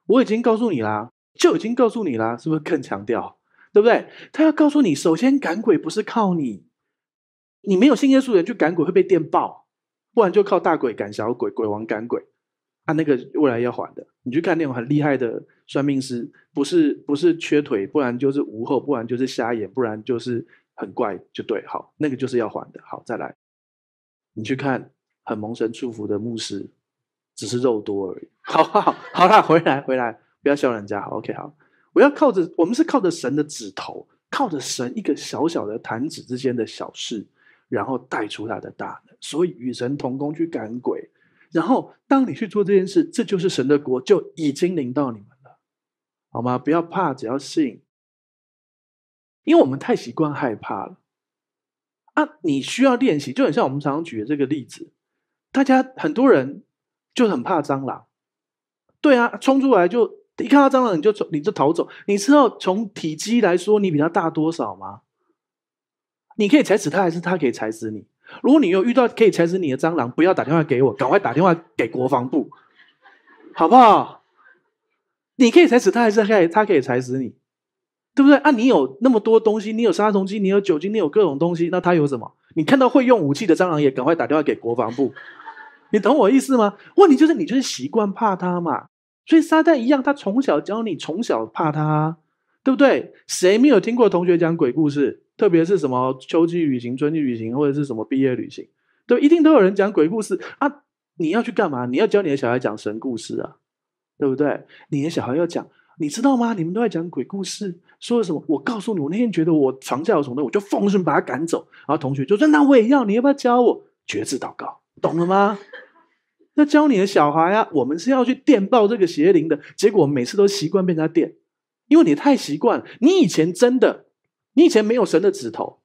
我已经告诉你啦，就已经告诉你啦，是不是更强调？对不对？他要告诉你，首先赶鬼不是靠你，你没有信耶稣的人去赶鬼会被电爆，不然就靠大鬼赶小鬼，鬼王赶鬼，啊，那个未来要还的。你去看那种很厉害的算命师，不是不是缺腿，不然就是无后，不然就是瞎眼，不然就是很怪，就对。好，那个就是要还的。好，再来，你去看很蒙神祝福的牧师。只是肉多而已，好不好？好啦，回来，回来，不要笑人家。OK，好，我要靠着，我们是靠着神的指头，靠着神一个小小的弹指之间的小事，然后带出他的大。所以与神同工去赶鬼，然后当你去做这件事，这就是神的国就已经临到你们了，好吗？不要怕，只要信，因为我们太习惯害怕了。啊，你需要练习，就很像我们常常举的这个例子，大家很多人。就很怕蟑螂，对啊，冲出来就一看到蟑螂你就你就逃走。你知道从体积来说你比它大多少吗？你可以踩死它，还是它可以踩死你？如果你有遇到可以踩死你的蟑螂，不要打电话给我，赶快打电话给国防部，好不好？你可以踩死它，还是可以它可以踩死你，对不对啊？你有那么多东西，你有杀虫剂，你有酒精，你有各种东西，那它有什么？你看到会用武器的蟑螂也赶快打电话给国防部。你懂我意思吗？问题就是你就是习惯怕他嘛，所以撒旦一样，他从小教你，从小怕他，对不对？谁没有听过同学讲鬼故事？特别是什么秋季旅行、春季旅行，或者是什么毕业旅行，对，一定都有人讲鬼故事啊！你要去干嘛？你要教你的小孩讲神故事啊，对不对？你的小孩要讲，你知道吗？你们都在讲鬼故事，说什么？我告诉你，我那天觉得我床下有什么，我就放声把他赶走。然后同学就说：“那我也要，你要不要教我绝志祷告？”懂了吗？那教你的小孩啊，我们是要去电报这个邪灵的。结果每次都习惯被他电，因为你太习惯。你以前真的，你以前没有神的指头，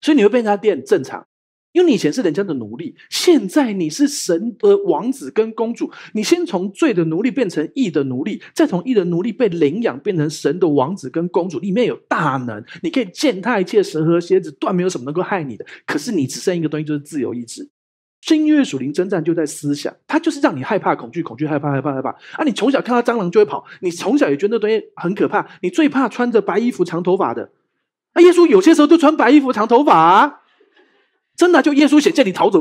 所以你会被他电正常。因为你以前是人家的奴隶，现在你是神的王子跟公主。你先从罪的奴隶变成义的奴隶，再从义的奴隶被领养变成神的王子跟公主，里面有大能，你可以践踏一切蛇和蝎子，断没有什么能够害你的。可是你只剩一个东西，就是自由意志。新约属灵征战就在思想，它就是让你害怕、恐惧、恐惧、害怕、害怕、害怕。啊，你从小看到蟑螂就会跑，你从小也觉得那东西很可怕。你最怕穿着白衣服、长头发的。啊，耶稣有些时候就穿白衣服、长头发，真的，就耶稣写见你逃走。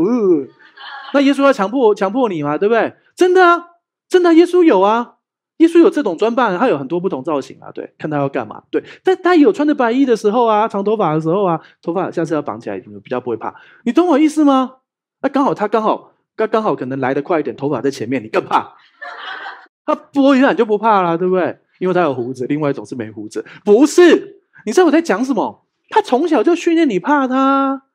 那耶稣要强迫强迫你嘛？对不对？真的啊，真的，耶稣有啊，耶稣有这种装扮，他有很多不同造型啊。对，看他要干嘛？对，但他有穿着白衣的时候啊，长头发的时候啊，头发下次要绑起来，比较不会怕。你懂我意思吗？他刚好，他刚好，刚刚好，可能来的快一点，头发在前面，你更怕。他拨一下你就不怕了，对不对？因为他有胡子，另外一种是没胡子。不是，你知道我在讲什么？他从小就训练你怕他，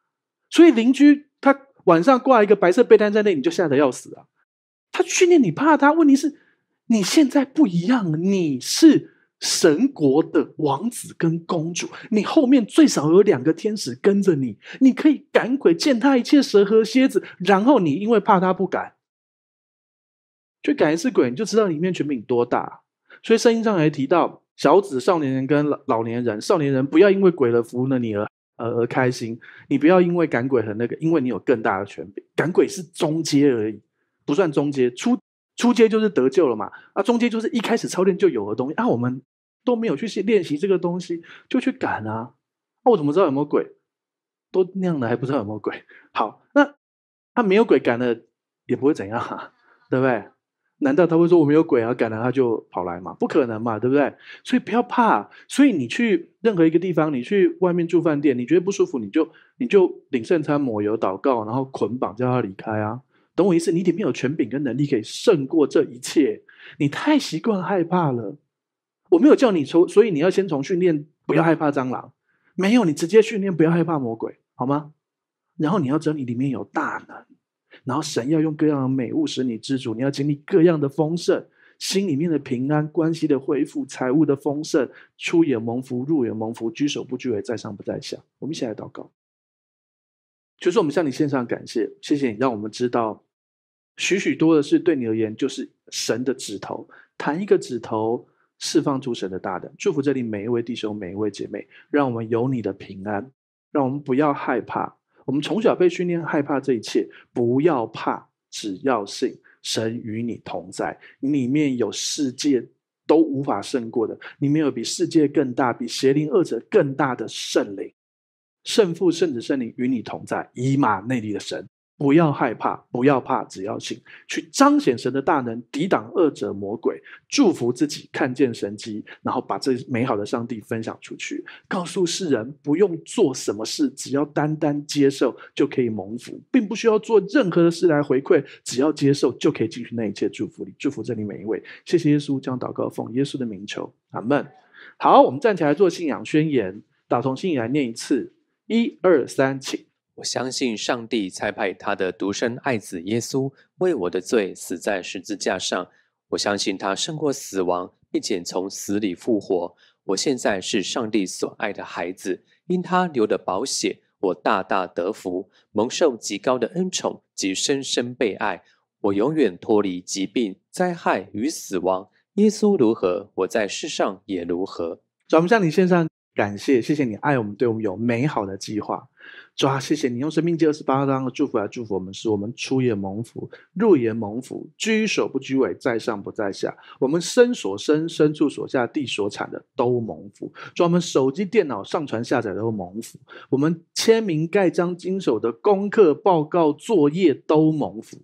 所以邻居他晚上挂一个白色被单在那，你就吓得要死啊！他训练你怕他，问题是你现在不一样，你是。神国的王子跟公主，你后面最少有两个天使跟着你，你可以赶鬼，践踏一切蛇和蝎子。然后你因为怕他不敢，去赶一次鬼，你就知道里面权柄多大。所以圣经上还提到，小子、少年人跟老老年人，少年人不要因为鬼的服务了你而而而开心，你不要因为赶鬼很那个，因为你有更大的权柄，赶鬼是中阶而已，不算中阶，初。出街就是得救了嘛？啊，中间就是一开始操练就有的东西啊，我们都没有去练习这个东西，就去赶啊，那我怎么知道有没有鬼？都那样了，还不知道有没有鬼？好，那他没有鬼赶了，也不会怎样啊，对不对？难道他会说我没有鬼啊，赶了他就跑来嘛？不可能嘛，对不对？所以不要怕，所以你去任何一个地方，你去外面住饭店，你觉得不舒服，你就你就领圣餐、抹油、祷告，然后捆绑叫他离开啊。等我一次，你里面有权柄跟能力，可以胜过这一切。你太习惯害怕了。我没有叫你从，所以你要先从训练，不要害怕蟑螂。没有，你直接训练，不要害怕魔鬼，好吗？然后你要知道你里面有大能，然后神要用各样的美物使你知足。你要经历各样的丰盛，心里面的平安，关系的恢复，财务的丰盛，出也蒙福，入也蒙福，居首不居尾，在上不在下。我们一起来祷告，就说我们向你献上感谢，谢谢你让我们知道。许许多的事对你而言，就是神的指头，弹一个指头，释放出神的大能。祝福。这里每一位弟兄，每一位姐妹，让我们有你的平安，让我们不要害怕。我们从小被训练害怕这一切，不要怕，只要信，神与你同在。里面有世界都无法胜过的，里面有比世界更大、比邪灵恶者更大的圣灵，圣父、圣子、圣灵与你同在。以马内利的神。不要害怕，不要怕，只要信，去彰显神的大能，抵挡恶者魔鬼，祝福自己，看见神迹，然后把这美好的上帝分享出去，告诉世人，不用做什么事，只要单单接受就可以蒙福，并不需要做任何的事来回馈，只要接受就可以进去那一切祝福你，祝福这里每一位。谢谢耶稣，将祷告奉耶稣的名求，阿门。好，我们站起来做信仰宣言，打从心里来念一次，一二三，请。我相信上帝差派他的独生爱子耶稣为我的罪死在十字架上。我相信他胜过死亡，并且从死里复活。我现在是上帝所爱的孩子，因他流的宝血，我大大得福，蒙受极高的恩宠及深深被爱。我永远脱离疾病、灾害与死亡。耶稣如何，我在世上也如何。怎么向你献上感谢，谢谢你爱我们，对我们有美好的计划。啊，谢谢你用《生命第二十八章》的祝福来祝福我们，使我们出也蒙福，入也蒙福，居首不居尾，在上不在下。我们身所生、身处所下、地所产的都蒙福。说我们手机、电脑上传下载都蒙福，我们签名、盖章、经手的功课、报告、作业都蒙福。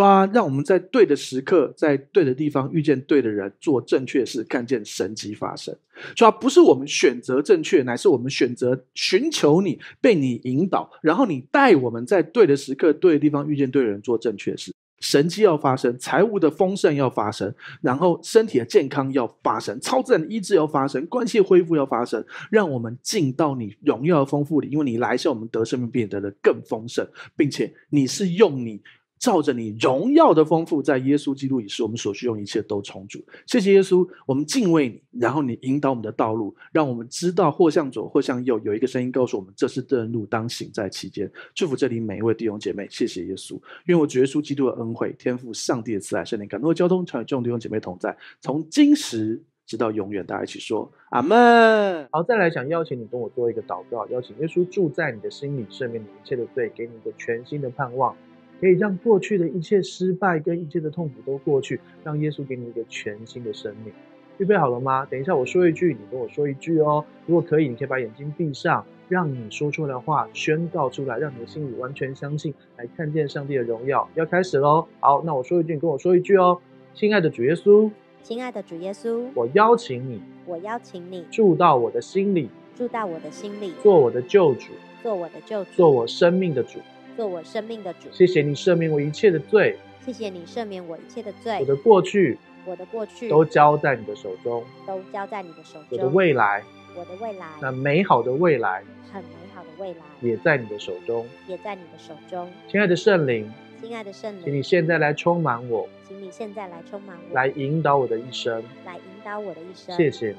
啊，让我们在对的时刻，在对的地方遇见对的人，做正确事，看见神迹发生。主要不是我们选择正确，乃是我们选择寻求你，被你引导，然后你带我们在对的时刻、对的地方遇见对的人，做正确事。神迹要发生，财务的丰盛要发生，然后身体的健康要发生，超自然的医治要发生，关系恢复要发生，让我们进到你荣耀的丰富里。因为你来向我们得生命变得的更丰盛，并且你是用你。照着你荣耀的丰富，在耶稣基督里，是我们所需用一切都充足。谢谢耶稣，我们敬畏你，然后你引导我们的道路，让我们知道或向左或向右，有一个声音告诉我们，这是正路，当行在其间。祝福这里每一位弟兄姐妹，谢谢耶稣，愿我主耶稣基督的恩惠，天赋上帝的慈爱，圣灵感动。交通场与众弟兄姐妹同在，从今时直到永远，大家一起说阿门。好，再来想邀请你跟我做一个祷告，邀请耶稣住在你的心里，赦免你一切的罪，给你一个全新的盼望。可以让过去的一切失败跟一切的痛苦都过去，让耶稣给你一个全新的生命。预备好了吗？等一下我说一句，你跟我说一句哦。如果可以，你可以把眼睛闭上，让你说出来的话宣告出来，让你的心里完全相信，来看见上帝的荣耀。要开始喽！好，那我说一句，你跟我说一句哦。亲爱的主耶稣，亲爱的主耶稣，我邀请你，我邀请你住到我的心里，住到我的心里，做我的救主，做我的救主，做我生命的主。做我生命的主，谢谢你赦免我一切的罪，谢谢你赦免我一切的罪，我的过去，我的过去都交在你的手中，都交在你的手中，我的未来，我的未来，那美好的未来，很美好的未来也在你的手中，也在你的手中，亲爱的圣灵，亲爱的圣灵，请你现在来充满我，请你现在来充满我，来引导我的一生，来引导我的一生，谢谢，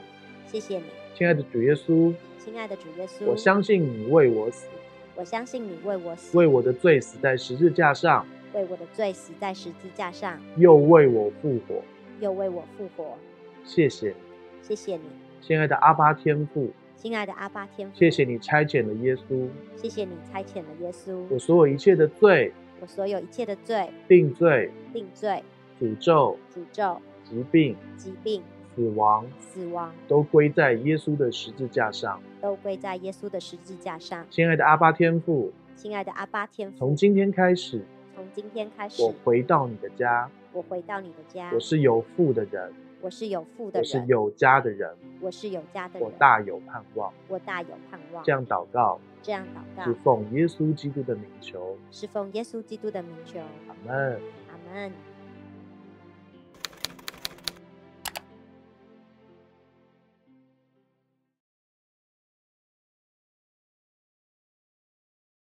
谢谢你，亲爱的主耶稣，亲爱的主耶稣，我相信你为我死。我相信你为我死，为我的罪死在十字架上，为我的罪死在十字架上，又为我复活，又为我复活。谢谢，谢谢你，亲爱的阿巴天父，亲爱的阿巴天父，谢谢你差遣了耶稣，谢谢你差遣了耶稣，我所有一切的罪，我所有一切的罪，定罪，定罪，诅咒，诅咒，疾病，疾病。死亡，死亡都归在耶稣的十字架上，都归在耶稣的十字架上。亲爱的阿巴天父，亲爱的阿巴天，父，从今天开始，从今天开始，我回到你的家，我回到你的家。我是有父的人，我是有父的人，我是有家的人，我是有家的人。我大有盼望，我大有盼望。这样祷告，这样祷告，是奉耶稣基督的名求，是奉耶稣基督的名求。阿门，阿门。